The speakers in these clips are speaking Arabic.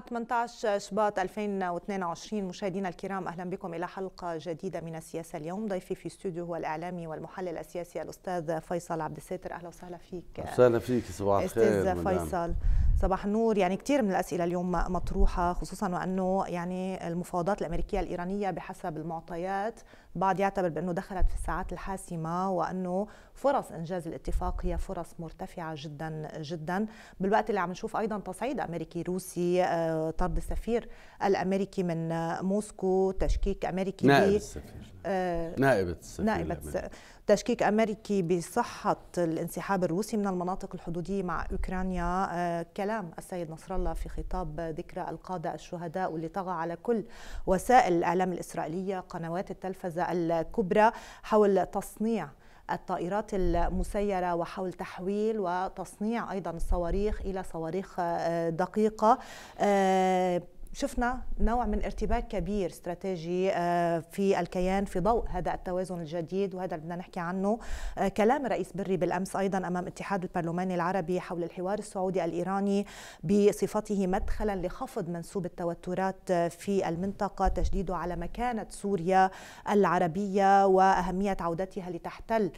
18 شباط 2022 مشاهدينا الكرام أهلا بكم إلى حلقة جديدة من السياسة اليوم ضيفي في استوديو هو الإعلامي والمحلل السياسي الأستاذ فيصل عبد الساتر أهلا وسهلا فيك أهلا فيك صباح الخير أستاذ فيصل صباح النور يعني كثير من الأسئلة اليوم مطروحة خصوصا وأنه يعني المفاوضات الأمريكية الإيرانية بحسب المعطيات بعض يعتبر بأنه دخلت في الساعات الحاسمة وأنه فرص إنجاز الاتفاق هي فرص مرتفعة جدا جدا بالوقت اللي عم نشوف أيضا تصعيد أمريكي روسي آه، طرد السفير الأمريكي من موسكو تشكيك أمريكي نائب السفير آه نائبة السفير نائبة تشكيك أمريكي بصحة الانسحاب الروسي من المناطق الحدودية مع أوكرانيا آه، كلام السيد نصر الله في خطاب ذكرى القادة الشهداء واللي طغى على كل وسائل الإعلام الإسرائيلية قنوات التلفزة الكبرى حول تصنيع الطائرات المسيرة وحول تحويل وتصنيع أيضا الصواريخ إلى صواريخ آه، دقيقة آه، شفنا نوع من ارتباك كبير استراتيجي آه، في الكيان في ضوء هذا التوازن الجديد وهذا اللي بدنا نحكي عنه آه، كلام رئيس بري بالامس ايضا امام اتحاد البرلماني العربي حول الحوار السعودي الايراني بصفته مدخلا لخفض منسوب التوترات آه، في المنطقه تشديده على مكانه سوريا العربيه واهميه عودتها لتحتل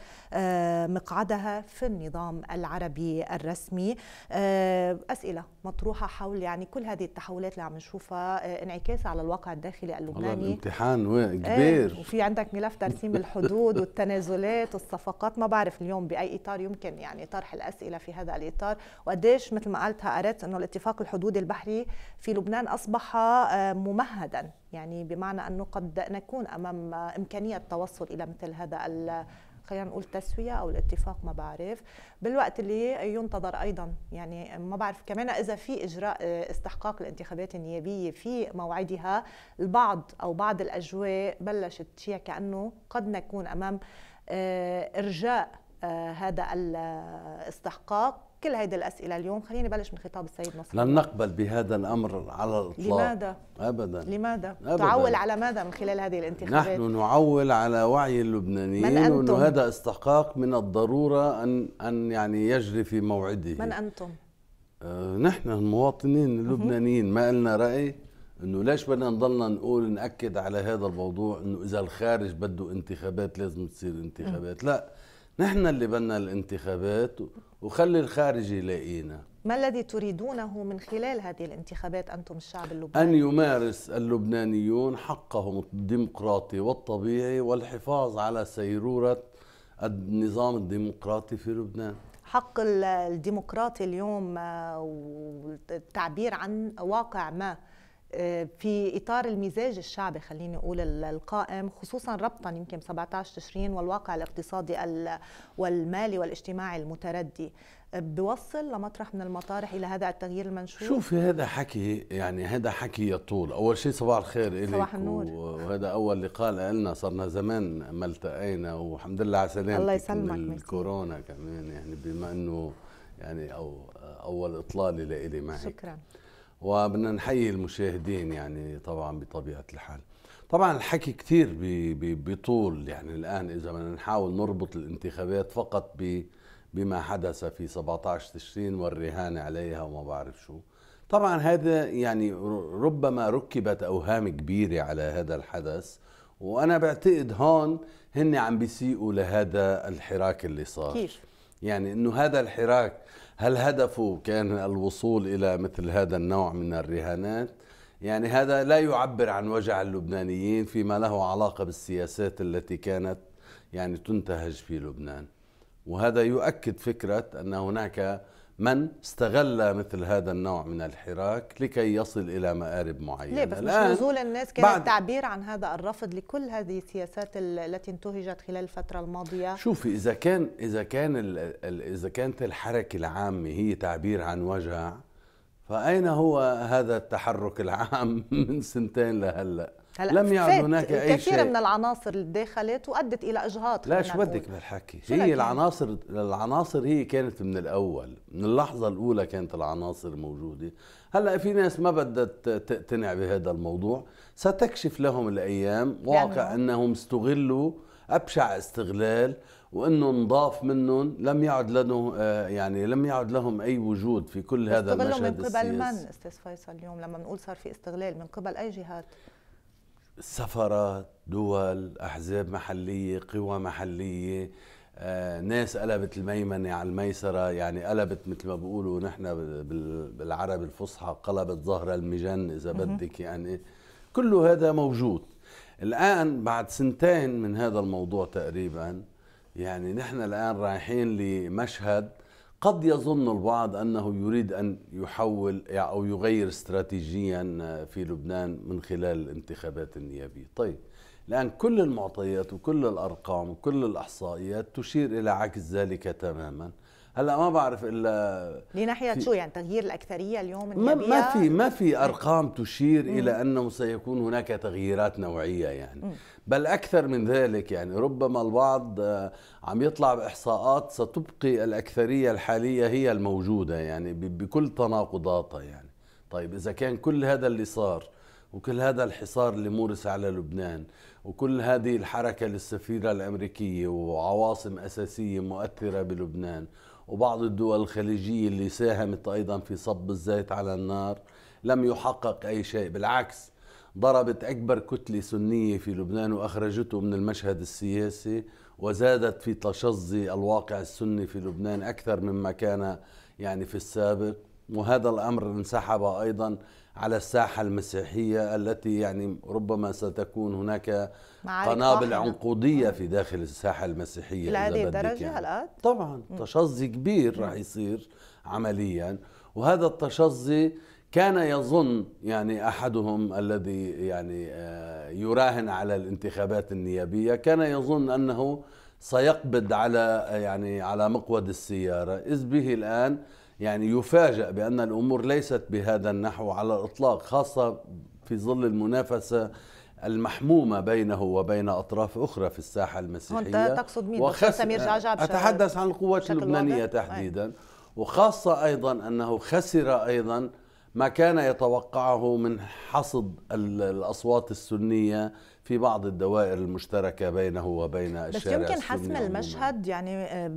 مقعدها في النظام العربي الرسمي اسئله مطروحه حول يعني كل هذه التحولات اللي عم نشوفها فانعكاس آه، على الواقع الداخلي اللبناني الامتحان آه، كبير ايه وفي عندك ملف ترسيم الحدود والتنازلات والصفقات ما بعرف اليوم باي اطار يمكن يعني طرح الاسئله في هذا الاطار وقديش مثل ما قلتها قرأت انه الاتفاق الحدودي البحري في لبنان اصبح آه، ممهدا يعني بمعنى انه قد نكون امام امكانيه التوصل الى مثل هذا خلينا نقول تسويه او الاتفاق ما بعرف بالوقت اللي ينتظر ايضا يعني ما بعرف كمان اذا في اجراء آه، استحقاق الانتخابات النيابيه في موعدها البعض او بعض الاجواء بلشت فيها كانه قد نكون امام آه، ارجاء آه، هذا الاستحقاق كل هيدي الاسئله اليوم خليني بلش من خطاب السيد نصر لن نقبل بهذا الامر على الاطلاق لماذا ابدا لماذا أبداً. تعول على ماذا من خلال هذه الانتخابات نحن نعول على وعي اللبنانيين انه هذا استحقاق من الضروره ان ان يعني يجري في موعده من انتم آه نحن المواطنين اللبنانيين ما لنا راي انه ليش بدنا نضلنا نقول ناكد على هذا الموضوع انه اذا الخارج بده انتخابات لازم تصير انتخابات لا نحن اللي بدنا الانتخابات وخلي الخارج يلاقينا ما الذي تريدونه من خلال هذه الانتخابات أنتم الشعب اللبناني؟ أن يمارس اللبنانيون حقهم الديمقراطي والطبيعي والحفاظ على سيرورة النظام الديمقراطي في لبنان حق الديمقراطي اليوم آه، والتعبير عن واقع ما آه، في اطار المزاج الشعبي خليني اقول القائم خصوصا ربطا يمكن 17 تشرين والواقع الاقتصادي والمالي والاجتماعي المتردي آه، بوصل لمطرح من المطارح الى هذا التغيير المنشود شوفي هذا حكي يعني هذا حكي يطول اول شيء صباح الخير لك صباح النور وهذا اول لقاء لنا صرنا زمان ما التقينا والحمد لله على سلامتك الله يسلمك من الكورونا كمان يعني بما انه يعني او اول اطلاله لإلي معك شكرا وبدنا نحيي المشاهدين يعني طبعا بطبيعه الحال طبعا الحكي كثير بيطول يعني الان اذا بدنا نحاول نربط الانتخابات فقط ب بما حدث في 17 تشرين والرهان عليها وما بعرف شو طبعا هذا يعني ربما ركبت اوهام كبيره على هذا الحدث وانا بعتقد هون هن عم بيسيئوا لهذا الحراك اللي صار كيف؟ يعني انه هذا الحراك هل هدفه كان الوصول إلى مثل هذا النوع من الرهانات؟ يعني هذا لا يعبر عن وجع اللبنانيين فيما له علاقة بالسياسات التي كانت يعني تنتهج في لبنان وهذا يؤكد فكرة أن هناك من استغل مثل هذا النوع من الحراك لكي يصل الى مآرب معينه ليه بس مش نزول الناس كان بعد التعبير عن هذا الرفض لكل هذه السياسات التي انتهجت خلال الفتره الماضيه شوفي اذا كان اذا كان اذا كانت الحركه العامه هي تعبير عن وجع فاين هو هذا التحرك العام من سنتين لهلا لم يعد هناك اي شيء كثير من العناصر اللي دخلت وادت الى اجهاض لا شو بدك بالحكي هي العناصر العناصر هي كانت من الاول من اللحظه الاولى كانت العناصر موجوده هلا في ناس ما بدها تقتنع بهذا الموضوع ستكشف لهم الايام واقع يعني انهم استغلوا ابشع استغلال وانه نضاف منهم لم يعد لهم آه، يعني لم يعد لهم اي وجود في كل هذا المشهد من قبل من استاذ فيصل اليوم لما بنقول صار في استغلال من قبل اي جهات سفرات دول احزاب محليه قوى محليه آه، ناس قلبت الميمنة على الميسرة يعني قلبت مثل ما بيقولوا نحن بالعربي الفصحى قلبت ظهر المجن إذا بدك يعني كل هذا موجود الآن بعد سنتين من هذا الموضوع تقريبا يعني نحن الآن رايحين لمشهد قد يظن البعض انه يريد ان يحول او يغير استراتيجيا في لبنان من خلال الانتخابات النيابيه، طيب لان كل المعطيات وكل الارقام وكل الاحصائيات تشير الى عكس ذلك تماما، هلا ما بعرف الا لناحيه شو يعني تغيير الاكثريه اليوم ما, ما في ما في إيه. ارقام تشير مم. الى انه سيكون هناك تغييرات نوعيه يعني مم. بل اكثر من ذلك يعني ربما البعض آه، عم يطلع باحصاءات ستبقي الاكثريه الحاليه هي الموجوده يعني بكل تناقضاتها يعني طيب اذا كان كل هذا اللي صار وكل هذا الحصار اللي مورس على لبنان وكل هذه الحركة للسفيرة الأمريكية وعواصم أساسية مؤثرة بلبنان وبعض الدول الخليجية اللي ساهمت أيضا في صب الزيت على النار لم يحقق أي شيء بالعكس ضربت أكبر كتلة سنية في لبنان وأخرجته من المشهد السياسي وزادت في تشظي الواقع السني في لبنان أكثر مما كان يعني في السابق وهذا الأمر انسحب أيضا على الساحة المسيحية التي يعني ربما ستكون هناك قنابل عنقودية في داخل الساحة المسيحية لهذه الدرجة يعني. الآن؟ طبعا تشظي كبير راح يصير عمليا وهذا التشظي كان يظن يعني احدهم الذي يعني آه، يراهن على الانتخابات النيابيه كان يظن انه سيقبض على يعني على مقود السياره اذ به الان يعني يفاجأ بأن الأمور ليست بهذا النحو على الإطلاق خاصة في ظل المنافسة المحمومة بينه وبين أطراف أخرى في الساحة المسيحية تقصد مين وخس... سمير جعجع أتحدث عن القوات اللبنانية تحديدا وخاصة أيضا أنه خسر أيضا ما كان يتوقعه من حصد الأصوات السنية في بعض الدوائر المشتركة بينه وبين الشارع بس يمكن حسم المشهد يعني آه،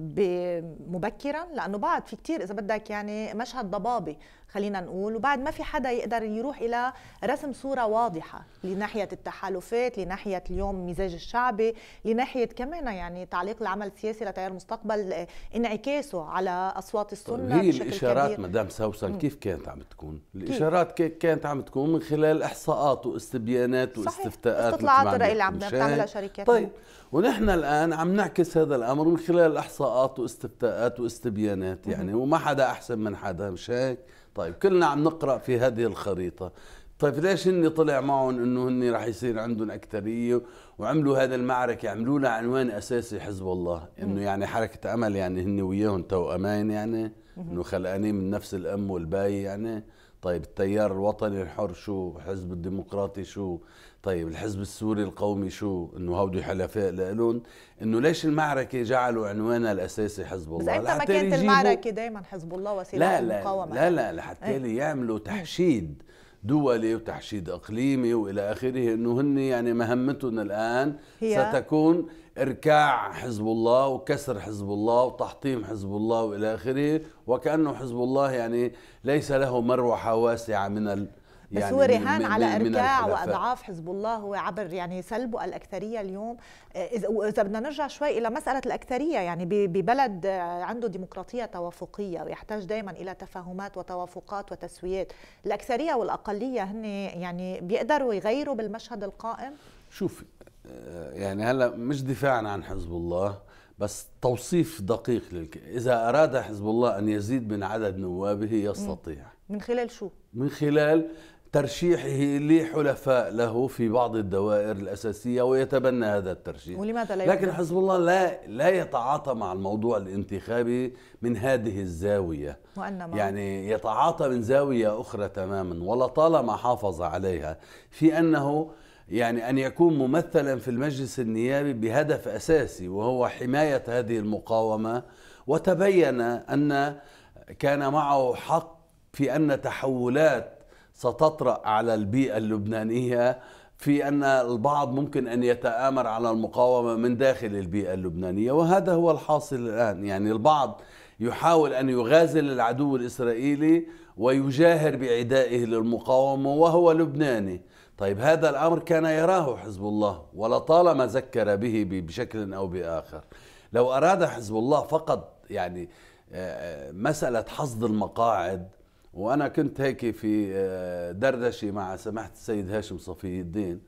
مبكرا لأنه بعد في كتير إذا بدك يعني مشهد ضبابي خلينا نقول وبعد ما في حدا يقدر يروح الى رسم صوره واضحه لناحيه التحالفات لناحيه اليوم مزاج الشعبي لناحيه كمان يعني تعليق العمل السياسي لتيار المستقبل آه، انعكاسه على اصوات السنه طيب، هي الاشارات مدام سوسن كيف كانت عم تكون الاشارات كيف؟ كانت عم تكون من خلال احصاءات واستبيانات واستفتاءات استطلاعات الراي اللي عم تعملها شركات طيب ونحن الان عم نعكس هذا الامر من خلال احصاءات واستفتاءات واستبيانات يعني وما حدا احسن من حدا مش هيك؟ طيب كلنا عم نقرا في هذه الخريطه طيب ليش هن طلع معهم انه هن رح يصير عندهم اكثريه وعملوا هذا المعركه عملوا لها عنوان اساسي حزب الله انه يعني حركه امل يعني هن وياهم توامين يعني انه خلقانين من نفس الام والباي يعني طيب التيار الوطني الحر شو حزب الديمقراطي شو طيب الحزب السوري القومي شو انه هودي حلفاء لالون انه ليش المعركه جعلوا عنوانها الاساسي حزب الله بس انت ما كانت المعركه دائما حزب الله وسيله لا لا المقاومه لا لا لحتى ايه؟ يعملوا إيه. تحشيد دولي وتحشيد اقليمي والى اخره انه هن يعني مهمتهم الان هي ستكون اركاع حزب الله وكسر حزب الله وتحطيم حزب الله والى اخره وكانه حزب الله يعني ليس له مروحه واسعه من ال... يعني بس هو رهان على اركاع واضعاف حزب الله هو عبر يعني سلبه الاكثريه اليوم آه، واذا بدنا نرجع شوي الى مساله الاكثريه يعني ببلد آه، عنده ديمقراطيه توافقيه ويحتاج دائما الى تفاهمات وتوافقات وتسويات الاكثريه والاقليه هن يعني بيقدروا يغيروا بالمشهد القائم شوف آه، يعني هلا مش دفاعا عن حزب الله بس توصيف دقيق للك إذا أراد حزب الله أن يزيد من عدد نوابه يستطيع من خلال شو؟ من خلال ترشيحه لحلفاء له في بعض الدوائر الأساسية ويتبنى هذا الترشيح ولماذا لا لكن حزب الله لا لا يتعاطى مع الموضوع الانتخابي من هذه الزاوية وأنما يعني يتعاطى من زاوية أخرى تماما ولطالما حافظ عليها في أنه يعني أن يكون ممثلا في المجلس النيابي بهدف أساسي وهو حماية هذه المقاومة وتبين أن كان معه حق في أن تحولات ستطرأ على البيئة اللبنانية في أن البعض ممكن أن يتآمر على المقاومة من داخل البيئة اللبنانية وهذا هو الحاصل الآن يعني البعض يحاول أن يغازل العدو الإسرائيلي ويجاهر بعدائه للمقاومة وهو لبناني طيب هذا الأمر كان يراه حزب الله ولطالما ذكر به بشكل أو بآخر لو أراد حزب الله فقط يعني آه، آه، مسألة حصد المقاعد وانا كنت هيك في آه، دردشه مع سماحه السيد هاشم صفي الدين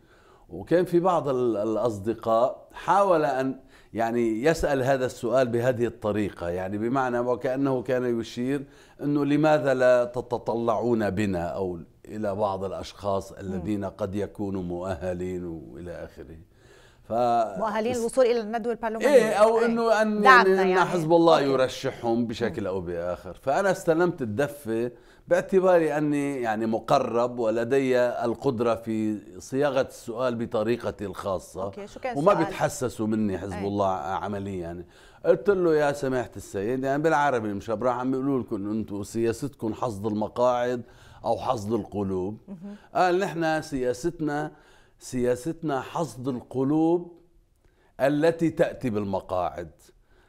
وكان في بعض الاصدقاء حاول ان يعني يسال هذا السؤال بهذه الطريقه يعني بمعنى وكانه كان يشير انه لماذا لا تتطلعون بنا او الى بعض الاشخاص الذين قد يكونوا مؤهلين والى اخره ف... مؤهلين الوصول الى الندوه البرلمانيه ايه او إيه. انه ان يعني, يعني, حزب الله يرشحهم بشكل او باخر فانا استلمت الدفه باعتباري أني يعني مقرب ولدي القدرة في صياغة السؤال بطريقتي الخاصة أوكي. شو كان وما بيتحسسوا مني حزب أي. الله عمليا قلت له يا سماحة السيد يعني بالعربي مش راح عم بيقولوا لكم أنتم سياستكم حصد المقاعد أو حصد القلوب قال نحن سياستنا سياستنا حصد القلوب التي تأتي بالمقاعد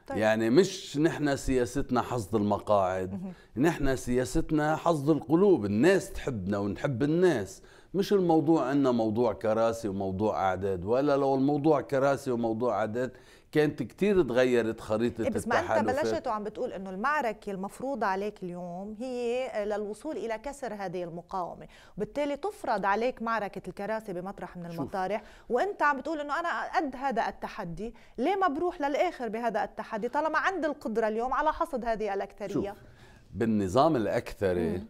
طيب. يعني مش نحن سياستنا حصد المقاعد نحن سياستنا حصد القلوب الناس تحبنا ونحب الناس مش الموضوع عندنا موضوع كراسي وموضوع اعداد ولا لو الموضوع كراسي وموضوع اعداد كانت كتير تغيرت خريطه إيه، بس ما انت بلشت وعم بتقول انه المعركه المفروضه عليك اليوم هي للوصول الى كسر هذه المقاومه وبالتالي تفرض عليك معركه الكراسي بمطرح من المطارح شوف. وانت عم بتقول انه انا قد هذا التحدي ليه ما بروح للاخر بهذا التحدي طالما عندي القدره اليوم على حصد هذه الاكثريه شوف. بالنظام الاكثري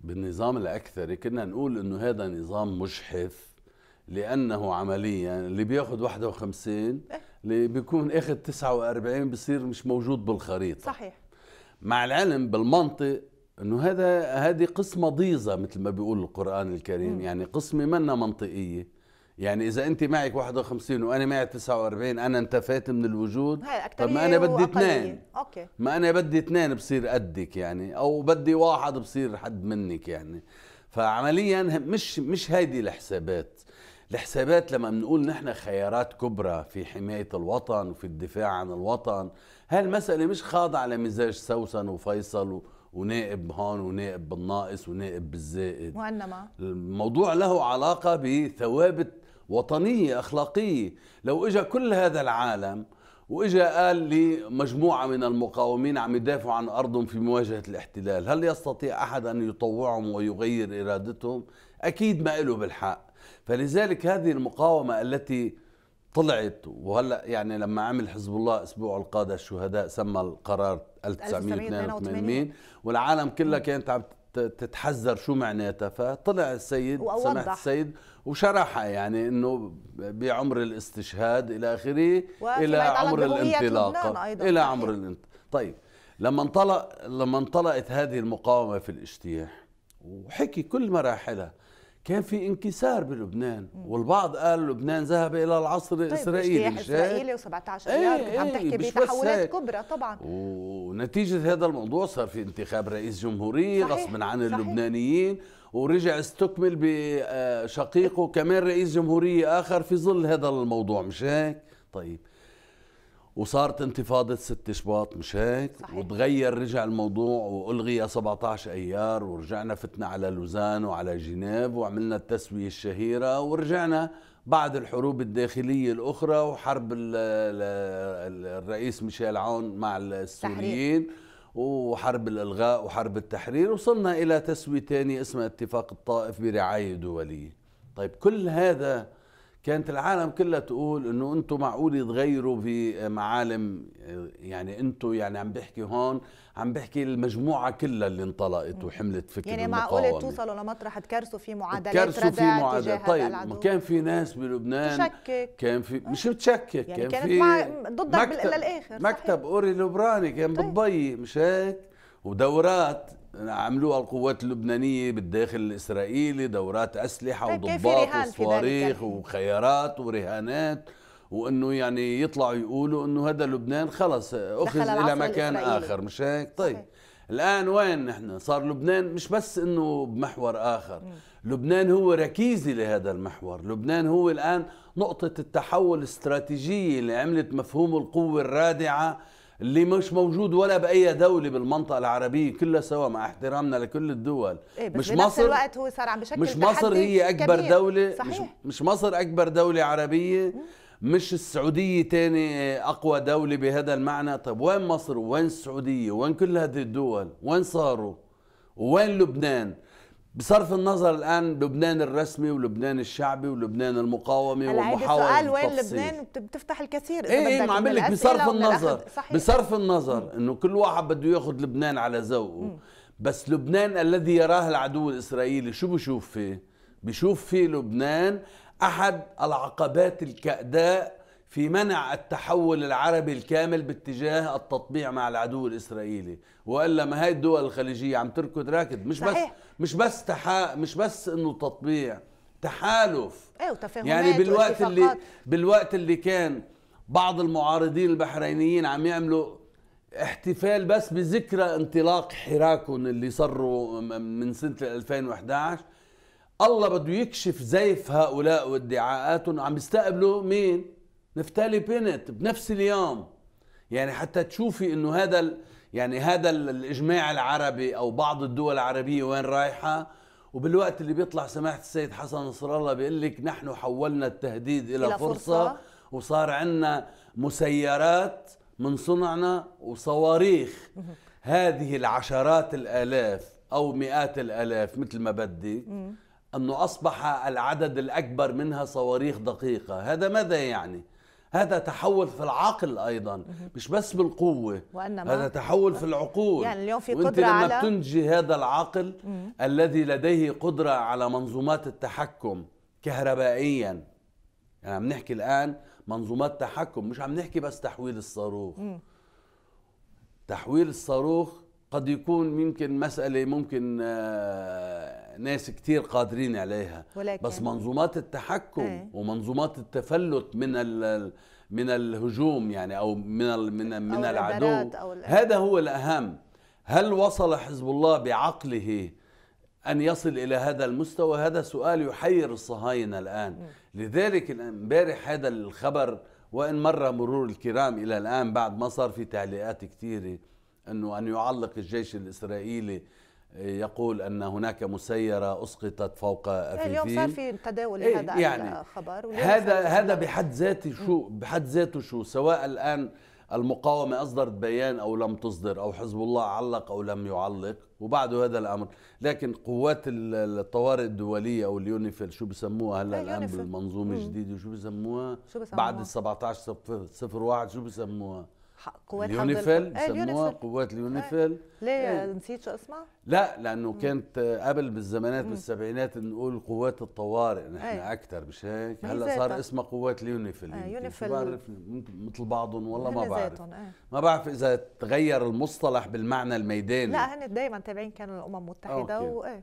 بالنظام الاكثري كنا نقول انه هذا نظام مجحف لانه عمليا اللي بياخذ 51 إيه؟ اللي بيكون اخذ 49 بصير مش موجود بالخريطه صحيح مع العلم بالمنطق انه هذا هذه قسمه ضيزه مثل ما بيقول القران الكريم م. يعني قسمه منا منطقيه يعني اذا انت معك 51 وانا معي 49 انا انتفيت من الوجود طب ما انا بدي اثنين اوكي ما انا بدي اثنين بصير قدك يعني او بدي واحد بصير حد منك يعني فعمليا مش مش هيدي الحسابات الحسابات لما بنقول نحن خيارات كبرى في حماية الوطن وفي الدفاع عن الوطن هالمسألة مش خاضعة لمزاج سوسن وفيصل ونائب هون ونائب بالناقص ونائب بالزائد وإنما الموضوع له علاقة بثوابت وطنية أخلاقية لو إجا كل هذا العالم وإجا قال لمجموعة من المقاومين عم يدافعوا عن أرضهم في مواجهة الاحتلال هل يستطيع أحد أن يطوعهم ويغير إرادتهم؟ أكيد ما إله بالحق فلذلك هذه المقاومة التي طلعت وهلا يعني لما عمل حزب الله اسبوع القاده الشهداء سمى القرار 1982 والعالم كلها كانت عم تتحذر شو معناتها فطلع السيد سماحه السيد وشرحها يعني انه بعمر الاستشهاد الى اخره الى عمر الانطلاق الى عمر الانطلاق طيب لما انطلق لما انطلقت هذه المقاومه في الاجتياح وحكي كل مراحلها كان في انكسار بلبنان والبعض قال لبنان ذهب الى العصر طيب، الاسرائيلي طيب اسرائيلي و17 ايار إيه، كنت عم تحكي بتحولات كبرى طبعا ونتيجه هذا الموضوع صار في انتخاب رئيس جمهوريه غصبا عن صحيح. اللبنانيين ورجع استكمل بشقيقه كمان رئيس جمهوريه اخر في ظل هذا الموضوع مش هيك طيب وصارت انتفاضة 6 شباط مش هيك صحيح. وتغير رجع الموضوع وألغي 17 أيار ورجعنا فتنا على لوزان وعلى جنيف وعملنا التسوية الشهيرة ورجعنا بعد الحروب الداخلية الأخرى وحرب الرئيس ميشيل عون مع السوريين تحرير. وحرب الإلغاء وحرب التحرير وصلنا إلى تسوية ثانية اسمها اتفاق الطائف برعاية دولية طيب كل هذا كانت العالم كلها تقول انه انتم معقول تغيروا في معالم يعني انتم يعني عم بحكي هون عم بحكي المجموعه كلها اللي انطلقت وحملت فكره يعني معقول توصلوا لمطرح تكرسوا في معادلات تكرسوا في معادلات طيب ما كان في ناس بلبنان تشكك كان في آه. مش بتشكك يعني كان كانت في مع ضدك للاخر مكتب اوري لبراني كان طيب. بتضيق مش هيك ودورات عملوها القوات اللبنانية بالداخل الإسرائيلي دورات أسلحة وضباط يعني؟ وصواريخ وخيارات ورهانات وانه يعني يطلعوا يقولوا انه هذا لبنان خلص اخذ الى مكان الإسرائيلي. اخر مش هيك طيب صحيح. الان وين نحن صار لبنان مش بس انه بمحور اخر م. لبنان هو ركيزه لهذا المحور لبنان هو الان نقطه التحول الاستراتيجيه اللي عملت مفهوم القوه الرادعه اللي مش موجود ولا باي دوله بالمنطقه العربيه كلها سوا مع احترامنا لكل الدول إيه بس مش بنفس مصر الوقت هو صار عم بشكل مش مصر هي اكبر كبير. دوله صحيح. مش, مش مصر اكبر دوله عربيه مم. مش السعودية تاني أقوى دولة بهذا المعنى طيب وين مصر وين السعودية وين كل هذه الدول وين صاروا وين لبنان بصرف النظر الان لبنان الرسمي ولبنان الشعبي ولبنان المقاومه والمحاولة سؤال وين لبنان بتفتح الكثير اذا إيه, إيه، بدك عم لك بصرف النظر بصرف النظر انه كل واحد بده ياخذ لبنان على ذوقه بس لبنان الذي يراه العدو الاسرائيلي شو بشوف فيه؟ بشوف فيه لبنان احد العقبات الكأداء في منع التحول العربي الكامل باتجاه التطبيع مع العدو الاسرائيلي والا ما هي الدول الخليجيه عم تركض راكد مش صحيح. بس مش بس تحا مش بس انه تطبيع تحالف ايوه يعني بالوقت اللي بالوقت اللي كان بعض المعارضين البحرينيين عم يعملوا احتفال بس بذكرى انطلاق حراكهم اللي صروا من سنه 2011 الله بده يكشف زيف هؤلاء وادعاءاتهم عم يستقبلوا مين نفتالي بنت بنفس اليوم يعني حتى تشوفي انه هذا يعني هذا الاجماع العربي او بعض الدول العربيه وين رايحه وبالوقت اللي بيطلع سماحه السيد حسن نصر الله بيقول لك نحن حولنا التهديد الى, إلى فرصة, فرصه وصار عندنا مسيرات من صنعنا وصواريخ هذه العشرات الالاف او مئات الالاف مثل ما بدي انه اصبح العدد الاكبر منها صواريخ دقيقه هذا ماذا يعني هذا تحول في العقل ايضا مش بس بالقوه وإنما هذا تحول في العقول يعني اليوم في قدره وانت لما على... تنجي هذا العقل مم. الذي لديه قدره على منظومات التحكم كهربائيا يعني عم نحكي الان منظومات تحكم مش عم نحكي بس تحويل الصاروخ مم. تحويل الصاروخ قد يكون يمكن مساله ممكن آه ناس كتير قادرين عليها ولكن بس منظومات التحكم ايه؟ ومنظومات التفلت من ال من الهجوم يعني او من الـ من الـ من العدو أو هذا هو الاهم هل وصل حزب الله بعقله ان يصل الى هذا المستوى هذا سؤال يحير الصهاينه الان لذلك امبارح هذا الخبر وان مر مرور الكرام الى الان بعد ما صار في تعليقات كثيره انه ان يعلق الجيش الاسرائيلي يقول ان هناك مسيره اسقطت فوق افيفين اليوم صار في تداول لهذا إيه، يعني الخبر هذا هذا بحد ذاته شو بحد ذاته شو سواء الان المقاومه اصدرت بيان او لم تصدر او حزب الله علق او لم يعلق وبعده هذا الامر لكن قوات الطوارئ الدوليه او اليونيفيل شو بسموها هلا الان بالمنظومه الجديده شو بسموها بعد ال 17 01 شو بسموها قوات اليونيفيل آه، سموها قوات اليونيفيل آه. ليه إيه. يعني نسيت شو اسمها؟ لا لانه مم. كانت قبل بالزمانات بالسبعينات نقول قوات الطوارئ نحن أيه. اكثر مش هيك هلا صار اسمها قوات اليونيفيل آه يونيفيل بعرف مثل بعضهم والله ما بعرف آه. ما بعرف اذا تغير المصطلح بالمعنى الميداني لا هن دائما تابعين كانوا للامم المتحده وايه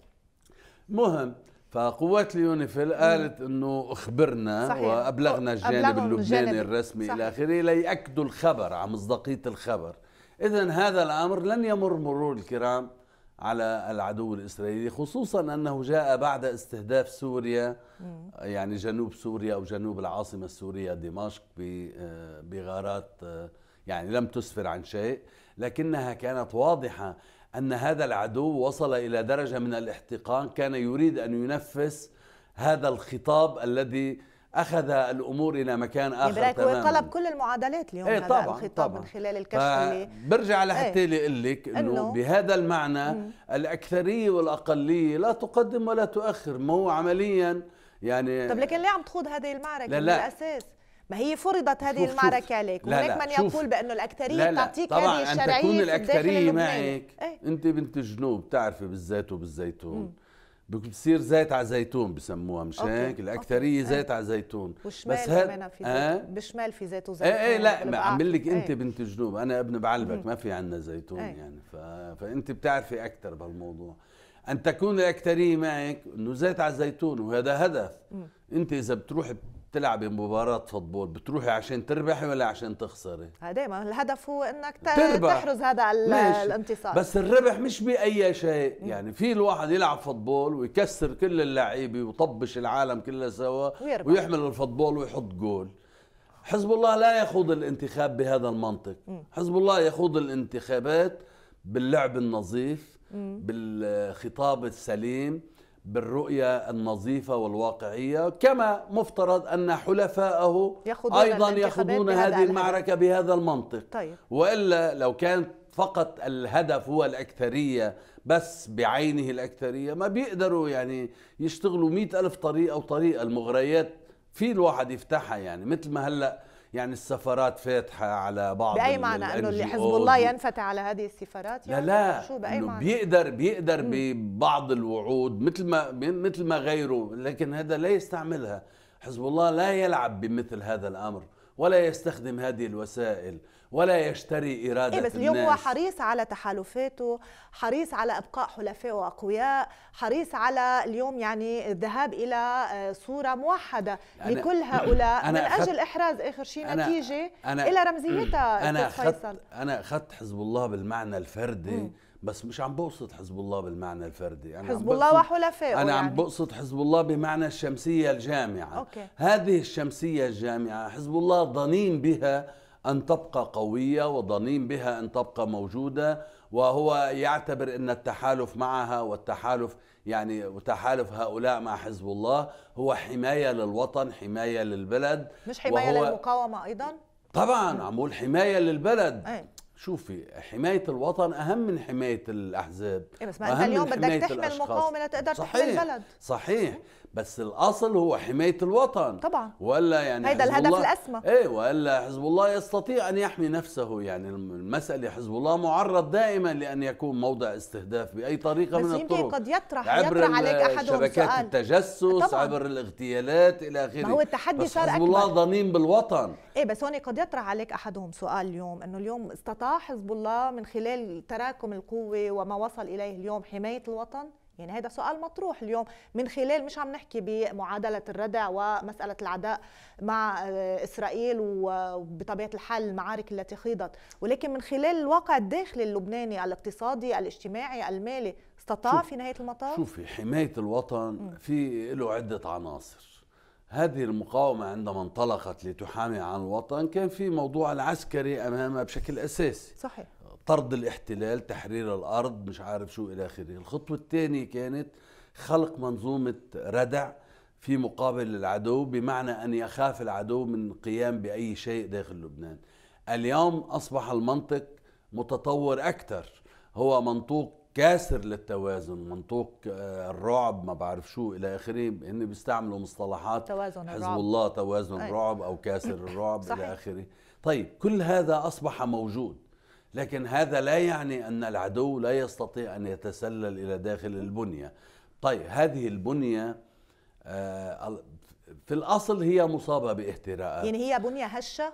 مهم فقوات اليونيفيل قالت انه اخبرنا صحيح. وابلغنا الجانب اللبناني الرسمي صحيح. الى اخره ليأكدوا الخبر عن مصداقيه الخبر اذا هذا الامر لن يمر مرور الكرام على العدو الاسرائيلي خصوصا انه جاء بعد استهداف سوريا يعني جنوب سوريا او جنوب العاصمه السوريه دمشق آه، بغارات آه، يعني لم تسفر عن شيء لكنها كانت واضحه أن هذا العدو وصل إلى درجة من الاحتقان كان يريد أن ينفس هذا الخطاب الذي أخذ الأمور إلى مكان آخر تماما طلب كل المعادلات اليوم ايه هذا الخطاب طبعا من خلال الكشف اللي برجع إيه. لحتى ايه لقول لك إنه بهذا المعنى مم. الأكثرية والأقلية لا تقدم ولا تؤخر ما هو عمليا يعني طب لكن ليه عم تخوض هذه المعركة لا لا. من الأساس ما هي فرضت هذه شوف المعركه شوف. عليك لا هناك من يقول بانه الاكثريه لا لا. تعطيك طبعا هذه الشرعيه أن تكون الاكثريه معك ايه؟ انت بنت جنوب بتعرفي بالزيت وبالزيتون بتصير زيت على زيتون بسموها مش هيك الاكثريه إيه. زيت على زيتون بس كمان في زيت آه؟ بالشمال في زيت وزيتون ايه ايه لا عم لك انت إيه. بنت جنوب انا ابن بعلبك ما في عنا زيتون ايه؟ يعني ف... فانت بتعرفي اكثر بهالموضوع ان تكون الاكثريه معك انه زيت على زيتون وهذا هدف انت اذا بتروح بتلعبي مباراة فوتبول بتروحي عشان تربحي ولا عشان تخسري؟ دائما الهدف هو انك تربح. تحرز هذا ماشي. الانتصار بس الربح مش بأي شيء، يعني في الواحد يلعب فوتبول ويكسر كل اللعيبة ويطبش العالم كله سوا ويربح. ويحمل الفوتبول ويحط جول حزب الله لا يخوض الانتخاب بهذا المنطق، حزب الله يخوض الانتخابات باللعب النظيف بالخطاب السليم بالرؤية النظيفة والواقعية كما مفترض أن حلفائه يخدون أيضا يخوضون هذه المعركة بهذا المنطق طيب. وإلا لو كانت فقط الهدف هو الأكثرية بس بعينه الأكثرية ما بيقدروا يعني يشتغلوا مئة ألف طريقة وطريقة المغريات في الواحد يفتحها يعني مثل ما هلأ يعني السفارات فاتحه على بعض باي معنى انه اللي حزب الله ينفتح على هذه السفارات يعني لا لا شو بأي معنى؟ بيقدر بيقدر ببعض الوعود مثل ما مثل ما غيره لكن هذا لا يستعملها حزب الله لا يلعب بمثل هذا الامر ولا يستخدم هذه الوسائل ولا يشتري إرادة إيه بس اليوم الناس. هو حريص على تحالفاته حريص على إبقاء حلفاء وأقوياء حريص على اليوم يعني الذهاب إلى آه، صورة موحدة أنا لكل هؤلاء أنا من أجل إحراز آخر شيء نتيجة أنا إلى رمزيتها أنا أخذت أنا أخذت حزب الله بالمعنى الفردي مم. بس مش عم بقصد حزب الله بالمعنى الفردي أنا حزب الله وحلفائه أنا يعني. عم بقصد حزب الله بمعنى الشمسية الجامعة أوكي. هذه الشمسية الجامعة حزب الله ضنين بها أن تبقى قوية وضنين بها أن تبقى موجودة وهو يعتبر أن التحالف معها والتحالف يعني وتحالف هؤلاء مع حزب الله هو حماية للوطن حماية للبلد مش حماية وهو للمقاومة أيضا؟ طبعا عمول حماية للبلد أي. شوفي حماية الوطن أهم من حماية الأحزاب إيه بس ما أنت اليوم بدك تحمي المقاومة لتقدر تحمي البلد صحيح بس الاصل هو حمايه الوطن طبعا والا يعني هيدا الهدف الاسمى ايه والا حزب الله يستطيع ان يحمي نفسه يعني المساله حزب الله معرض دائما لان يكون موضع استهداف باي طريقه من الطرق بس قد يطرح عبر يطرح عليك احدهم شبكات سؤال. التجسس طبعا. عبر الاغتيالات الى اخره ما هو التحدي صار اكبر حزب الله ضنين بالوطن ايه بس هون قد يطرح عليك احدهم سؤال اليوم انه اليوم استطاع حزب الله من خلال تراكم القوه وما وصل اليه اليوم حمايه الوطن يعني هذا سؤال مطروح اليوم من خلال مش عم نحكي بمعادلة الردع ومسألة العداء مع آه، إسرائيل وبطبيعة الحال المعارك التي خيضت ولكن من خلال الواقع الداخلي اللبناني الاقتصادي الاجتماعي المالي استطاع في نهاية المطاف شوفي حماية الوطن في له عدة عناصر هذه المقاومة عندما انطلقت لتحامي عن الوطن كان في موضوع العسكري أمامها بشكل أساسي صحيح طرد الاحتلال تحرير الارض مش عارف شو الى اخره الخطوه الثانيه كانت خلق منظومه ردع في مقابل العدو بمعنى ان يخاف العدو من القيام باي شيء داخل لبنان اليوم اصبح المنطق متطور اكثر هو منطوق كاسر للتوازن منطوق آه، الرعب ما بعرف شو الى اخره هن بيستعملوا مصطلحات توازن حزب الله توازن أي. الرعب او كاسر الرعب الى اخره طيب كل هذا اصبح موجود لكن هذا لا يعني أن العدو لا يستطيع أن يتسلل إلى داخل البنية طيب هذه البنية آه، في الأصل هي مصابة باهتراءات يعني هي بنية هشة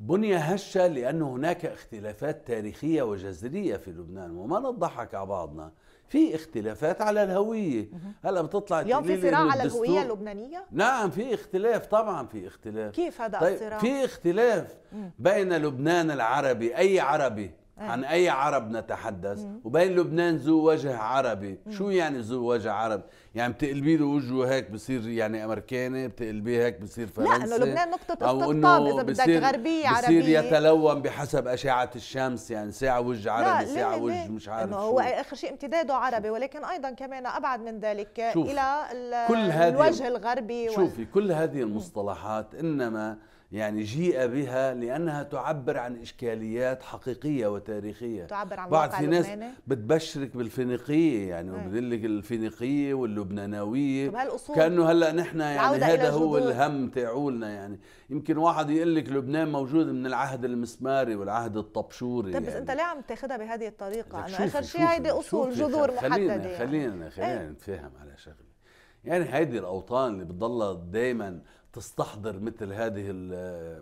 بني هشة لأن هناك اختلافات تاريخية وجذرية في لبنان وما نضحك على بعضنا في اختلافات على الهوية هلا بتطلع اليوم في صراع على الهوية اللبنانية؟ نعم في اختلاف طبعا في اختلاف كيف هذا طيب الصراع؟ في اختلاف بين لبنان العربي أي عربي أيه. عن اي عرب نتحدث مم. وبين لبنان ذو وجه عربي مم. شو يعني ذو وجه عربي يعني بتقلبي له وجهه هيك بصير يعني امريكاني بتقلبيه هيك بصير فرنسي لا انه لبنان نقطه استقطاب اذا بدك غربيه عربيه بصير يتلون بحسب اشعه الشمس يعني ساعه وجه عربي ساعه وجه مش عارف شو هو اخر شيء امتداده عربي ولكن ايضا كمان ابعد من ذلك الى كل هذه الوجه الغربي شوفي وال... كل هذه المصطلحات انما يعني جيء بها لانها تعبر عن اشكاليات حقيقيه وتاريخيه تعبر عن بعض في ناس بتبشرك بالفينيقيه يعني إيه. وبتقول لك الفينيقيه واللبنانويه كانه هلا نحن يعني هذا هو الهم تاعولنا يعني يمكن واحد يقول لك لبنان موجود من العهد المسماري والعهد الطبشوري طيب يعني. بس انت ليه عم تاخذها بهذه الطريقه انه اخر شيء هيدي اصول جذور محدده خلينا يعني. خلينا خلينا إيه. نتفاهم على شغله يعني هيدي الاوطان اللي بتضلها دائما تستحضر مثل هذه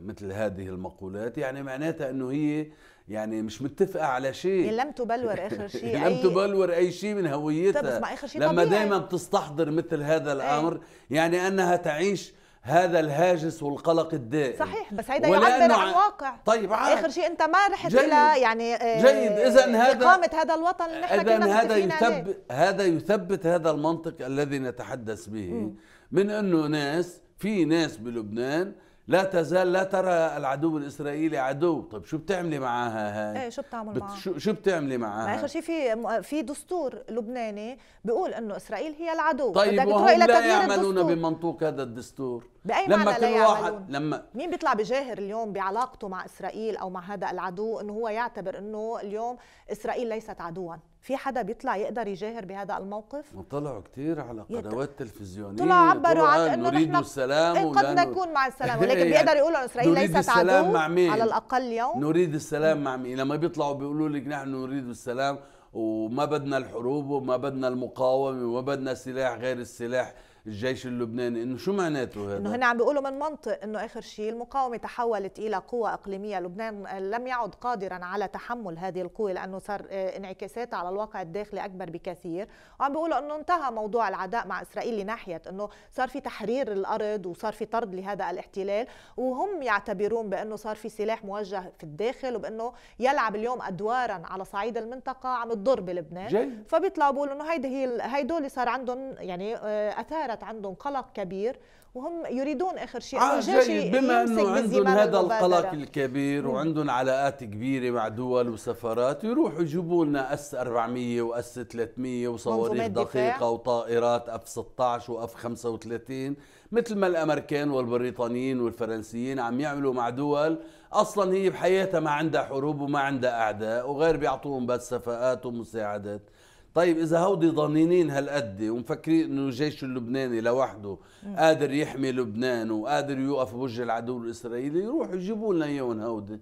مثل هذه المقولات يعني معناتها انه هي يعني مش متفقه على شيء لم تبلور اخر شيء لم تبلور اي شيء من هويتها طب اخر شيء لما دائما بتستحضر مثل هذا إيه. الامر يعني انها تعيش هذا الهاجس والقلق الدائم صحيح بس هيدا يعبر عن واقع طيب عاد. اخر شيء انت ما رحت جيد. الى يعني آه، جيد اذا آه، هذا اقامه هذا الوطن اللي نحن كنا هذا يثبت هذا يثبت هذا المنطق الذي نتحدث به م. من انه ناس في ناس بلبنان لا تزال لا ترى العدو الاسرائيلي عدو طيب شو بتعملي معها هاي ايه شو بتعمل بت... شو, شو بتعملي معها ما اخر شيء في في دستور لبناني بيقول انه اسرائيل هي العدو طيب وهم لا يعملون بمنطوق هذا الدستور باي لما معنى كل لا واحد لما مين بيطلع بجاهر اليوم بعلاقته مع اسرائيل او مع هذا العدو انه هو يعتبر انه اليوم اسرائيل ليست عدوا في حدا بيطلع يقدر يجاهر بهذا الموقف؟ طلعوا كثير على قنوات تلفزيونيه طلعوا عبروا عن آه، انه نريد السلام إيه قد نكون مع إيه، السلام ولكن بيقدر يقولوا ان اسرائيل ليست عدو مع مين؟ على الاقل يوم نريد السلام مع مين؟ لما بيطلعوا بيقولوا لك نحن نريد السلام وما بدنا الحروب وما بدنا المقاومه وما بدنا سلاح غير السلاح الجيش اللبناني انه شو معناته هذا انه هن عم بيقولوا من منطق انه اخر شيء المقاومه تحولت الى قوه اقليميه لبنان لم يعد قادرا على تحمل هذه القوه لانه صار آه، انعكاساتها على الواقع الداخلي اكبر بكثير وعم بيقولوا انه انتهى موضوع العداء مع اسرائيل لناحيه انه صار في تحرير الارض وصار في طرد لهذا الاحتلال وهم يعتبرون بانه صار في سلاح موجه في الداخل وبانه يلعب اليوم ادوارا على صعيد المنطقه عم تضر بلبنان فبيطلعوا بيقولوا انه هيدي هي هيدول صار عندهم يعني آه، اثار صارت عندهم قلق كبير وهم يريدون اخر شيء آه، جيد بما انه عندهم هذا القلق الكبير وعندهم علاقات كبيره مع دول وسفارات يروحوا يجيبوا لنا اس 400 واس 300 وصواريخ دقيقه وطائرات اف 16 واف 35 مثل ما الامريكان والبريطانيين والفرنسيين عم يعملوا مع دول اصلا هي بحياتها ما عندها حروب وما عندها اعداء وغير بيعطوهم بس صفقات ومساعدات طيب اذا هودي ضنينين هالقد ومفكرين انه الجيش اللبناني لوحده قادر يحمي لبنان وقادر يوقف بوجه العدو الاسرائيلي يروحوا يجيبوا لنا اياهم هودي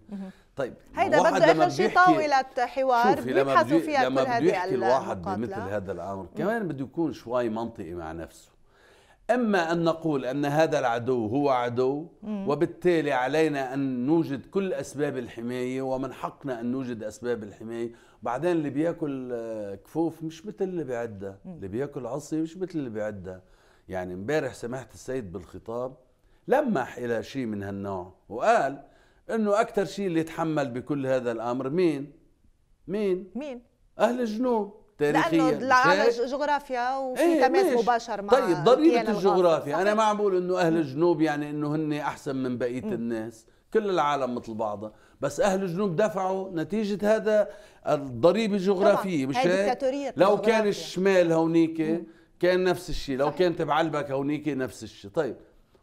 طيب هيدا بده اخر شيء طاوله حوار بيبحثوا فيها كل هذه يحكي الواحد بمثل هذا الامر كمان بده يكون شوي منطقي مع نفسه اما ان نقول ان هذا العدو هو عدو وبالتالي علينا ان نوجد كل اسباب الحمايه ومن حقنا ان نوجد اسباب الحمايه بعدين اللي بياكل آه، كفوف مش مثل اللي بيعدها اللي بياكل عصي مش مثل اللي بيعدها يعني امبارح سماحه السيد بالخطاب لمح الى شيء من هالنوع وقال انه اكثر شيء اللي يتحمل بكل هذا الامر مين مين مين اهل الجنوب تاريخيا لانه جغرافيا وفي ايه تماس مباشر مع طيب ضريبه الجغرافيا انا ما عم بقول انه اهل الجنوب يعني انه هن احسن من بقيه الناس كل العالم مثل بعضها بس اهل الجنوب دفعوا نتيجه هذا الضريبه الجغرافيه مش هيك لو كان الشمال هونيك كان نفس الشيء لو كانت بعلبك هونيك نفس الشيء طيب